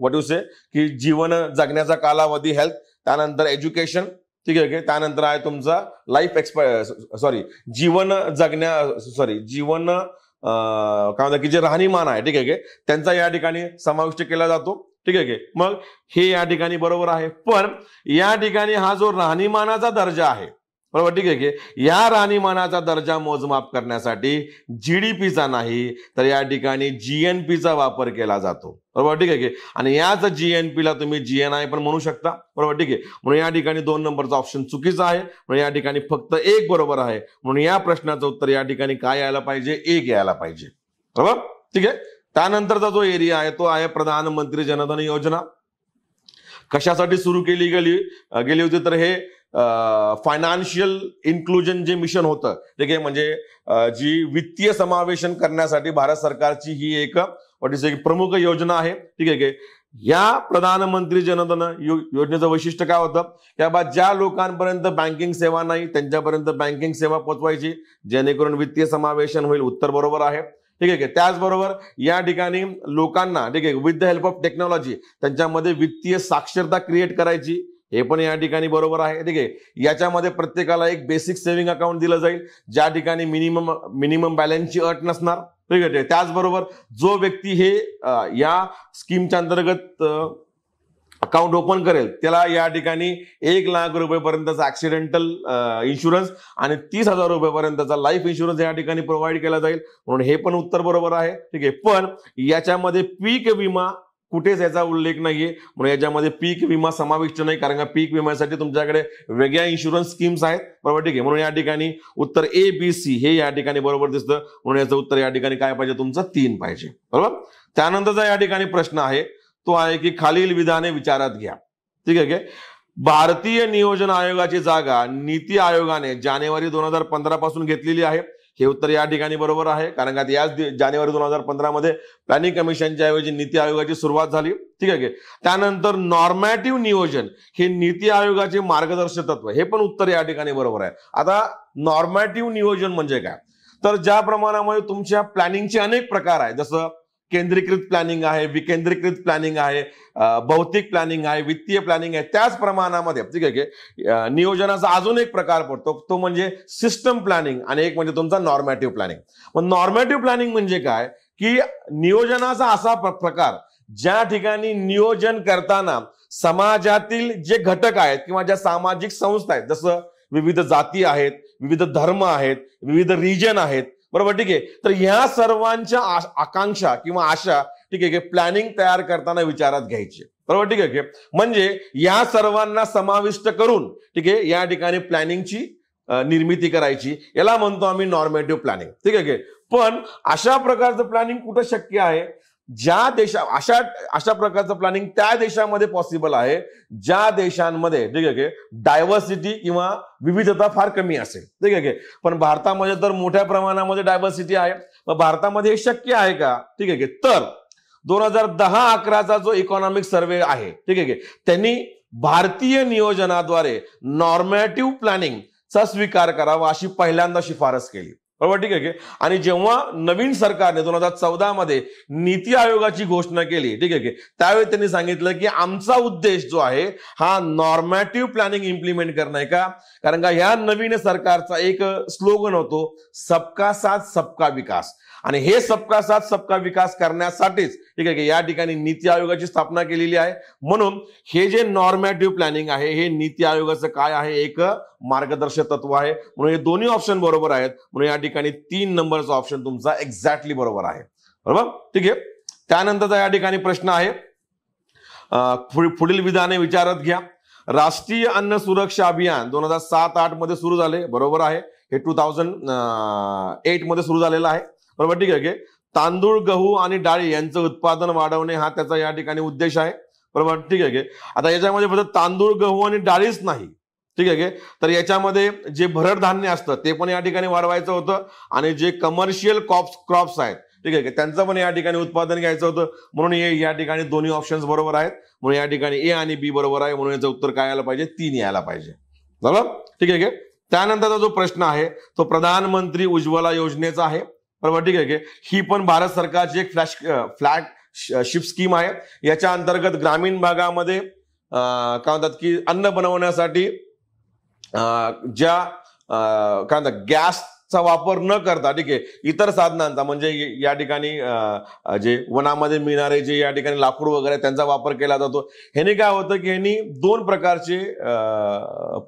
वॉट यू से की जीवन जगण्याचा कालावधी हेल्थ त्यानंतर एज्युकेशन ठीक आहे त्यानंतर आहे तुमचा लाईफ एक्सपाय सॉरी जीवन जगण्या सॉरी जीवन काय म्हणतात की जे राहणीमान आहे ठीक आहे त्यांचा या ठिकाणी समाविष्ट केला जातो ठीक आहे मग हे या ठिकाणी बरोबर आहे पण या ठिकाणी हा जो राहणीमानाचा दर्जा आहे बरोबर ठीक आहे की या राहणीमानाचा दर्जा मोजमाप करण्यासाठी जी डी नाही तर या ठिकाणी जी पीचा वापर केला जातो बरोबर ठीक आहे की आणि याच जी एन पीला तुम्ही जी एन आय पण म्हणू शकता बरोबर ठीक आहे म्हणून या ठिकाणी दोन नंबरचा ऑप्शन चुकीचा आहे म्हणून या ठिकाणी फक्त एक बरोबर आहे म्हणून या प्रश्नाचं उत्तर या ठिकाणी काय यायला पाहिजे एक यायला पाहिजे बरोबर ठीक आहे त्यानंतरचा जो एरिया आहे तो आहे प्रधानमंत्री जनधन योजना कशासाठी सुरू केली गेली गेली होती तर हे फायनान्शियल इन्क्लुजन जे मिशन होतं ठीक आहे म्हणजे जी वित्तीय समावेशन करण्यासाठी भारत सरकारची ही एक प्रमुख योजना आहे ठीक आहे या प्रधानमंत्री जनधन योजनेचं वैशिष्ट्य काय होतं त्याबाबत ज्या लोकांपर्यंत बँकिंग सेवा नाही त्यांच्यापर्यंत बँकिंग सेवा पोचवायची जेणेकरून वित्तीय समावेशन होईल उत्तर बरोबर आहे ठीक आहे त्याचबरोबर या ठिकाणी लोकांना ठीक आहे with the help of technology त्यांच्यामध्ये वित्तीय साक्षरता क्रिएट करायची हे पण या ठिकाणी बरोबर आहे ठीक आहे याच्यामध्ये प्रत्येकाला एक बेसिक सेव्हिंग अकाउंट दिलं जाईल ज्या ठिकाणी मिनिमम मिनिमम बॅलन्सची अट नसणार ठीक आहे त्याचबरोबर जो व्यक्ती हे या स्कीमच्या अंतर्गत अकाउंट ओपन करेल त्याला या ठिकाणी एक लाख रुपयेपर्यंतचा ऍक्सिडेंटल इन्शुरन्स आणि तीस हजार रुपयेपर्यंतचा लाईफ इन्शुरन्स या ठिकाणी प्रोव्हाइड केला जाईल म्हणून हे पण उत्तर बरोबर आहे ठीक आहे पण याच्यामध्ये पीक विमा कुठेच याचा उल्लेख नाहीये म्हणून याच्यामध्ये पीक विमा समाविष्ट नाही कारण का पीक विम्यासाठी तुमच्याकडे वेगळ्या इन्शुरन्स स्कीम्स आहेत बरोबर ठीक आहे म्हणून या ठिकाणी उत्तर ए बी सी हे या ठिकाणी बरोबर दिसतं म्हणून याचं उत्तर या ठिकाणी काय पाहिजे तुमचं तीन पाहिजे बरोबर त्यानंतरचा या ठिकाणी प्रश्न आहे तो आहे की खालील विधाने विचारात घ्या ठीक आहे भारतीय नियोजन आयोगाची जागा नीती आयोगाने जानेवारी दोन हजार पंधरा पासून घेतलेली आहे हे उत्तर या ठिकाणी बरोबर आहे कारण का याच जानेवारी दोन हजार पंधरामध्ये प्लॅनिंग कमिशनच्या ऐवजी नीती आयोगाची सुरुवात झाली ठीक आहे त्यानंतर नॉर्मॅटिव्ह नियोजन हे नीती आयोगाचे मार्गदर्शक तत्व हे पण उत्तर या ठिकाणी बरोबर आहे आता नॉर्मॅटिव्ह नियोजन म्हणजे काय तर ज्या प्रमाणामध्ये तुमच्या प्लॅनिंगचे अनेक प्रकार आहेत जसं केंद्रीकृत प्लॅनिंग आहे विकेंद्रीकृत प्लॅनिंग आहे भौतिक प्लॅनिंग आहे वित्तीय प्लॅनिंग आहे त्याच प्रमाणामध्ये ठीक आहे नियोजनाचा अजून एक प्रकार पडतो तो म्हणजे सिस्टम प्लॅनिंग आणि एक म्हणजे तुमचा नॉर्मॅटिव्ह प्लॅनिंग मग नॉर्मॅटिव्ह प्लॅनिंग म्हणजे काय की नियोजनाचा असा प्रकार ज्या ठिकाणी नियोजन करताना समाजातील जे घटक आहेत किंवा ज्या सामाजिक संस्था आहेत जसं विविध जाती आहेत विविध धर्म आहेत विविध रिजन आहेत बरोबर ठीक आहे तर ह्या सर्वांच्या आकांक्षा किंवा आशा ठीक आहे की प्लॅनिंग तयार करताना विचारात घ्यायची बरोबर ठीक आहे म्हणजे या सर्वांना समाविष्ट करून ठीक आहे या ठिकाणी प्लॅनिंगची निर्मिती करायची याला म्हणतो आम्ही नॉर्मेटिव्ह प्लॅनिंग ठीक आहे पण अशा प्रकारचं प्लॅनिंग कुठं शक्य आहे ज्या देशा अशा अशा प्रकारचं प्लॅनिंग त्या देशामध्ये पॉसिबल आहे ज्या देशांमध्ये ठीक आहे डायव्हर्सिटी किंवा विविधता फार कमी असेल ठीक आहे पण भारतामध्ये तर मोठ्या प्रमाणामध्ये डायव्हर्सिटी आहे मग भारतामध्ये हे शक्य आहे का ठीक आहे तर दोन हजार दहा अकराचा जो इकॉनॉमिक सर्वे आहे ठीक आहे त्यांनी भारतीय नियोजनाद्वारे नॉर्मॅटिव्ह प्लॅनिंगचा स्वीकार करावा अशी पहिल्यांदा शिफारस केली बरोबर ठीक आहे की आणि जेव्हा नवीन सरकारने दोन हजार मध्ये नीती आयोगाची घोषणा केली ठीक आहे की त्यावेळी त्यांनी सांगितलं की आमचा उद्देश जो आहे हा नॉर्मॅटिव्ह प्लॅनिंग इम्प्लिमेंट करणं आहे का कारण का ह्या नवीन सरकारचा एक स्लोगन होतो सबका साथ सबका विकास आणि हे सबका साथ सबका विकास करण्यासाठीच ठीक आहे या ठिकाणी नीती आयोगाची स्थापना केलेली आहे म्हणून हे जे नॉर्मॅटिव्ह प्लॅनिंग आहे हे नीती आयोगाचं काय आहे एक मार्गदर्शक तत्व आहे म्हणून हे दोन्ही ऑप्शन बरोबर आहेत म्हणून या ठिकाणी तीन नंबरचा ऑप्शन तुमचा एक्झॅक्टली बरोबर आहे बरोबर ठीक आहे त्यानंतरचा या ठिकाणी प्रश्न आहे पुढील विधाने विचारत घ्या राष्ट्रीय अन्न सुरक्षा अभियान दोन हजार सात आठ मध्ये सुरू झाले बरोबर आहे हे टू थाउजंड एट मध्ये सुरू झालेलं आहे बरोबर ठीक आहे तांदूळ गहू आणि डाळी यांचं उत्पादन वाढवणे हा त्याचा या ठिकाणी उद्देश आहे बरोबर ठीक आहे आता याच्यामध्ये फक्त तांदूळ गहू आणि डाळीच नाही ठीक आहे तर याच्यामध्ये जे भरड धान्य असतं ते पण या ठिकाणी वाढवायचं होतं आणि जे कमर्शियल क्रॉप्स क्रॉप्स आहेत ठीक आहे त्यांचं पण या ठिकाणी उत्पादन घ्यायचं होतं म्हणून हे या ठिकाणी दोन्ही ऑप्शन्स बरोबर आहेत म्हणून या ठिकाणी ए आणि बी बरोबर आहे म्हणून याचं उत्तर काय यायला पाहिजे तीन यायला पाहिजे बरोबर ठीक आहे त्यानंतरचा जो प्रश्न आहे तो प्रधानमंत्री उज्ज्वला योजनेचा आहे बरोबर ठीक आहे ही पण भारत सरकारची एक फ्लॅश फ्लॅट शिप स्कीम आहे याच्या अंतर्गत ग्रामीण भागामध्ये काय म्हणतात की अन्न बनवण्यासाठी ज्या काय म्हणतात गॅस चा वापर न करता ठीक आहे इतर साधनांचा म्हणजे या ठिकाणी जे वनामध्ये मिळणारे जे या ठिकाणी लाकूड वगैरे त्यांचा वापर केला जातो ह्याने काय होतं की ह्यांनी दोन प्रकारचे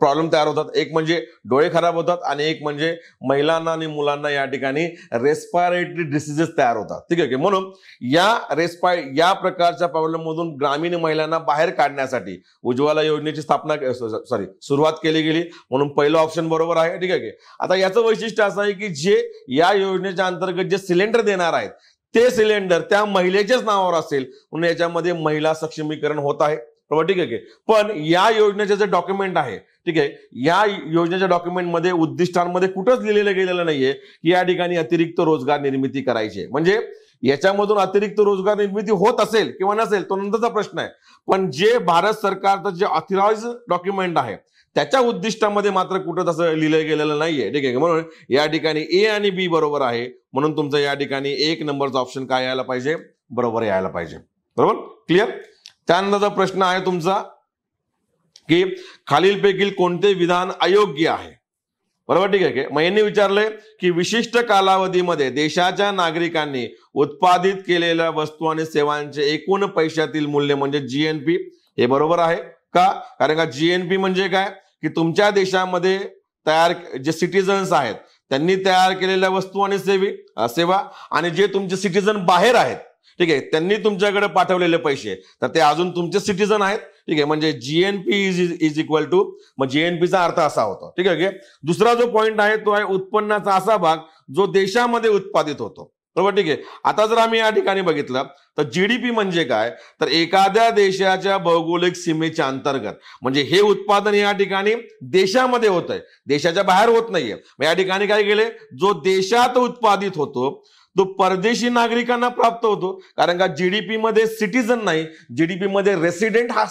प्रॉब्लेम तयार होतात एक म्हणजे डोळे खराब होतात आणि एक म्हणजे महिलांना आणि मुलांना या ठिकाणी रेस्पायरेटरी डिसिजेस तयार होतात ठीक आहे म्हणून या रेस्पाय या प्रकारच्या प्रॉब्लेममधून ग्रामीण महिलांना बाहेर काढण्यासाठी उज्ज्वला योजनेची स्थापना सॉरी सुरुवात केली गेली म्हणून पहिलं ऑप्शन बरोबर आहे ठीक आहे आता याचं वैशिष्ट्य असं आहे की जे या योजनेच्या अंतर्गत जे सिलेंडर देणार आहेत ते सिलेंडर त्या महिलेच्याच नावावर असेल म्हणून याच्यामध्ये महिला सक्षमीकरण होत आहे बरोबर ठीक आहे पण या योजनेचे जे डॉक्युमेंट आहे ठीक आहे या योजनेच्या डॉक्युमेंटमध्ये उद्दिष्टांमध्ये कुठंच लिहिलेलं गेलेलं नाहीये की या ठिकाणी अतिरिक्त रोजगार निर्मिती करायची म्हणजे याच्यामधून अतिरिक्त रोजगार निर्मिती होत असेल किंवा नसेल तो नंतरचा प्रश्न आहे पण जे भारत सरकारचं जे ऑथराइज डॉक्युमेंट आहे त्याच्या उद्दिष्टामध्ये मात्र कुठं तसं लिहिलं गेलेलं नाहीये ठीक आहे म्हणून या ठिकाणी ए आणि बी बरोबर आहे म्हणून तुमचं या ठिकाणी एक नंबरचा ऑप्शन काय यायला पाहिजे बरोबर यायला पाहिजे बरोबर क्लिअर त्यानंतरचा प्रश्न आहे तुमचा की खालीलपैकी कोणते विधान अयोग्य आहे बरोबर ठीक आहे मग यांनी विचारलंय की विशिष्ट कालावधीमध्ये देशाच्या नागरिकांनी उत्पादित केलेल्या वस्तू आणि सेवांचे एकूण पैशातील मूल्य म्हणजे जीएनपी हे बरोबर आहे का कारण का जीएनपी म्हणजे काय की तुमच्या देशामध्ये तयार जे सिटीजन्स आहेत त्यांनी तयार केलेल्या वस्तू आणि सेवी सेवा आणि जे तुमचे सिटीजन बाहेर आहेत ठीक आहे त्यांनी तुमच्याकडे पाठवलेले पैसे तर ते अजून तुमचे सिटीजन आहेत ठीक आहे म्हणजे GNP is is equal to मग जीएनपीचा अर्थ असा होतो ठीक आहे दुसरा जो पॉईंट आहे तो आहे उत्पन्नाचा असा भाग जो देशामध्ये उत्पादित होतो बरोबर ठीक आहे आता जर आम्ही या ठिकाणी बघितलं तर जीडीपी म्हणजे काय तर एखाद्या देशाच्या भौगोलिक सीमेच्या अंतर्गत म्हणजे हे उत्पादन या ठिकाणी देशामध्ये होत आहे देशाच्या बाहेर होत नाहीये मग या ठिकाणी काय केले जो देशात उत्पादित होतो तो परदेशी नागरिकांना प्राप्त होतो कारण का जीडीपी मध्ये सिटीजन नाही जीडीपी मध्ये रेसिडेंट हा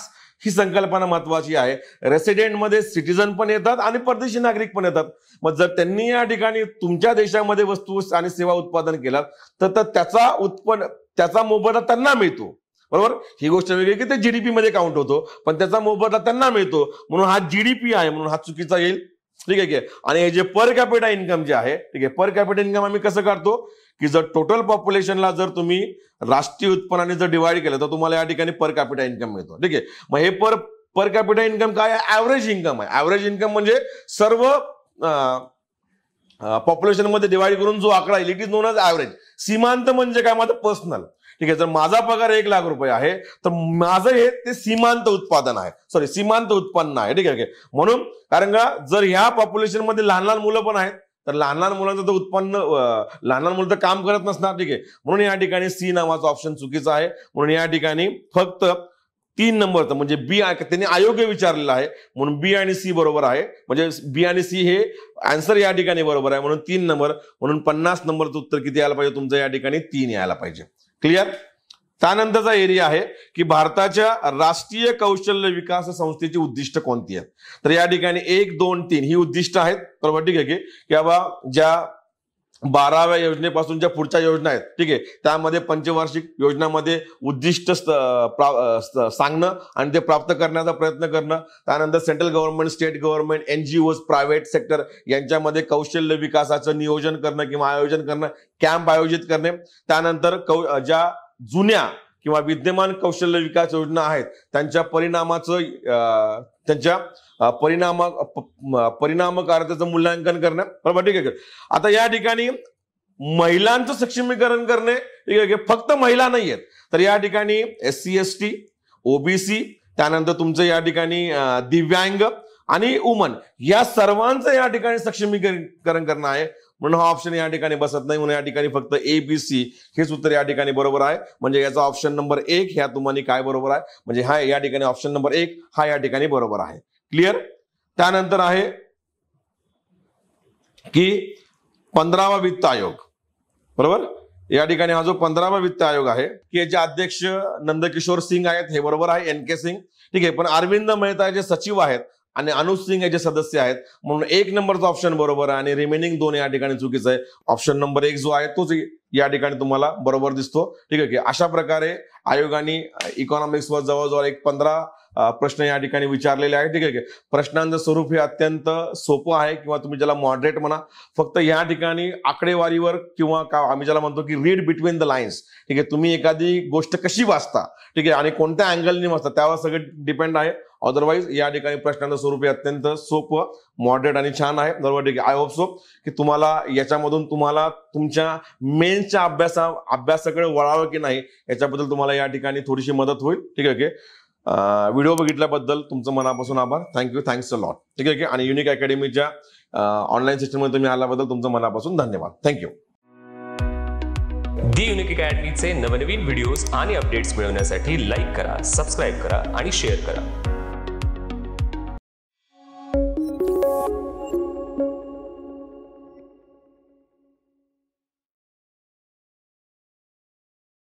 ही संकल्पना महत्वाची आहे रेसिडेंटमध्ये सिटीजन पण येतात आणि परदेशी नागरिक पण येतात मग जर त्यांनी या ठिकाणी तुमच्या देशामध्ये वस्तू आणि सेवा उत्पादन केला तर त्याचा उत्पन्न त्याचा मोबदला त्यांना मिळतो बरोबर ही गोष्ट वेगळी की ते जीडीपी मध्ये काउंट होतो पण त्याचा मोबदला त्यांना मिळतो म्हणून हा जीडीपी आहे म्हणून हा चुकीचा येईल ठीक आहे की आणि हे जे पर कॅपिटा इन्कम जे आहे ठीक आहे पर कॅपिटल इन्कम आम्ही कसं काढतो की जर टोटल पॉप्युलेशनला जर तुम्ही राष्ट्रीय उत्पन्नाने जर डिवाइड केलं तर तुम्हाला या ठिकाणी पर कॅपिटा इन्कम मिळतो ठीक आहे मग हे पर पर कॅपिटा इन्कम काय आहे ॲव्हरेज इन्कम आहे ॲव्हरेज इन्कम म्हणजे सर्व पॉप्युलेशनमध्ये डिवाइड करून जो आकडा येईल it is known as average सीमांत म्हणजे काय माझं पर्सनल ठीक आहे जर माझा पगार एक लाख रुपये आहे तर माझं हे ते सीमांत उत्पादन आहे सॉरी सीमांत उत्पन्न आहे ठीक आहे म्हणून कारण का जर ह्या पॉप्युलेशनमध्ये लहान लहान मुलं पण आहेत तर लहान लहान मुलांचं तर उत्पन्न लहान लहान मुलं तर काम करत नसणार ठीक आहे म्हणून या ठिकाणी सी नावाचा ऑप्शन चुकीचा आहे म्हणून या ठिकाणी फक्त तीन नंबरचं म्हणजे बी त्यांनी अयोग्य विचारलेलं आहे म्हणून बी आणि सी बरोबर आहे म्हणजे बी आणि सी हे आन्सर या ठिकाणी बरोबर आहे म्हणून तीन नंबर म्हणून पन्नास नंबरचं उत्तर किती यायला पाहिजे तुमचं या ठिकाणी तीन यायला पाहिजे क्लिअर त्यानंतरचा एरिया आहे की भारताच्या राष्ट्रीय कौशल्य विकास संस्थेची उद्दिष्ट कोणती आहेत तर या ठिकाणी एक दोन तीन ही उद्दिष्ट आहेत बरोबर ठीक आहे की बाबा ज्या बाराव्या योजनेपासून ज्या पुढच्या योजना आहेत ठीक आहे त्यामध्ये पंचवार्षिक योजनामध्ये उद्दिष्ट सांगणं आणि ते प्राप्त करण्याचा प्रयत्न करणं त्यानंतर central government state government N G Os private sector यांच्यामध्ये कौशल्य विकासाचं नियोजन करणं किंवा आयोजन करणं कॅम्प आयोजित करणे त्यानंतर कौ ज्या जुन्या किंवा विद्यमान कौशल्य विकास योजना आहेत त्यांच्या परिणामाचं त्यांच्या परिणाम परिणामकारतेचं मूल्यांकन करणे बरोबर ठीक आहे आता या ठिकाणी महिलांचं सक्षमीकरण करणे ठीक आहे फक्त महिला नाही आहेत तर या ठिकाणी S C S T OBC त्यानंतर तुमचं या ठिकाणी दिव्यांग आणि वुमन या सर्वांचं या ठिकाणी सक्षमीकरण करणं आहे म्हणून हा ऑप्शन या ठिकाणी बसत नाही म्हणून या ठिकाणी फक्त ए बी सी हेच उत्तर या ठिकाणी बरोबर आहे म्हणजे याचा ऑप्शन नंबर एक ह्या तुम्हाला काय बरोबर आहे म्हणजे हा या ठिकाणी ऑप्शन नंबर एक हा या ठिकाणी बरोबर आहे क्लिअर त्यानंतर आहे की पंधरावा वित्त आयोग बरोबर या ठिकाणी हा जो पंधरावा वित्त आयोग आहे की याचे अध्यक्ष नंदकिशोर सिंग आहेत हे बरोबर आहे एन के सिंग ठीक आहे पण अरविंद मेहता जे सचिव आहेत आणि अनुज सिंग याचे सदस्य आहेत म्हणून एक नंबरचा ऑप्शन बरोबर आहे आणि रिमेनिंग दोन या ठिकाणी चुकीचं आहे ऑप्शन नंबर एक जो आहे तोच या ठिकाणी तुम्हाला बरोबर दिसतो ठीक आहे की अशा प्रकारे आयोगाने इकॉनॉमिक्सवर जवळजवळ एक पंधरा प्रश्न या ठिकाणी विचारलेले आहेत ठीक आहे की प्रश्नांचं स्वरूप हे अत्यंत सोपं आहे किंवा तुम्ही ज्याला मॉडरेट म्हणा फक्त या ठिकाणी आकडेवारीवर किंवा का आम्ही ज्याला म्हणतो की रीड बिटवीन द लाईन्स ठीक आहे तुम्ही एखादी गोष्ट कशी वाचता ठीक आहे आणि कोणत्या अँगलने वाचता त्यावर सगळं डिपेंड आहे अदरवाईज या ठिकाणी प्रश्नांचं स्वरूप अत्यंत सोपं मॉडरेट आणि छान आहे बरोबर ठीक आहे आय होप सो की तुम्हाला याच्यामधून तुम्हाला तुमच्या मेन्सच्या अभ्यासा अभ्यासाकडे वळावं की नाही याच्याबद्दल तुम्हाला या ठिकाणी थोडीशी मदत होईल ठीक आहे ओके व्हिडिओ बघितल्याबद्दल तुमचं मनापासून आभार थँक्यू थँक्स अ लॉट ठीक आहे आणि युनिक अकॅडमीच्या ऑनलाईन सेशनमध्ये तुम्ही आल्याबद्दल तुमचं मनापासून धन्यवाद थँक्यू दी युनिक अकॅडमीचे नवनवीन व्हिडिओज आणि अपडेट्स मिळवण्यासाठी लाईक करा सबस्क्राईब करा आणि शेअर करा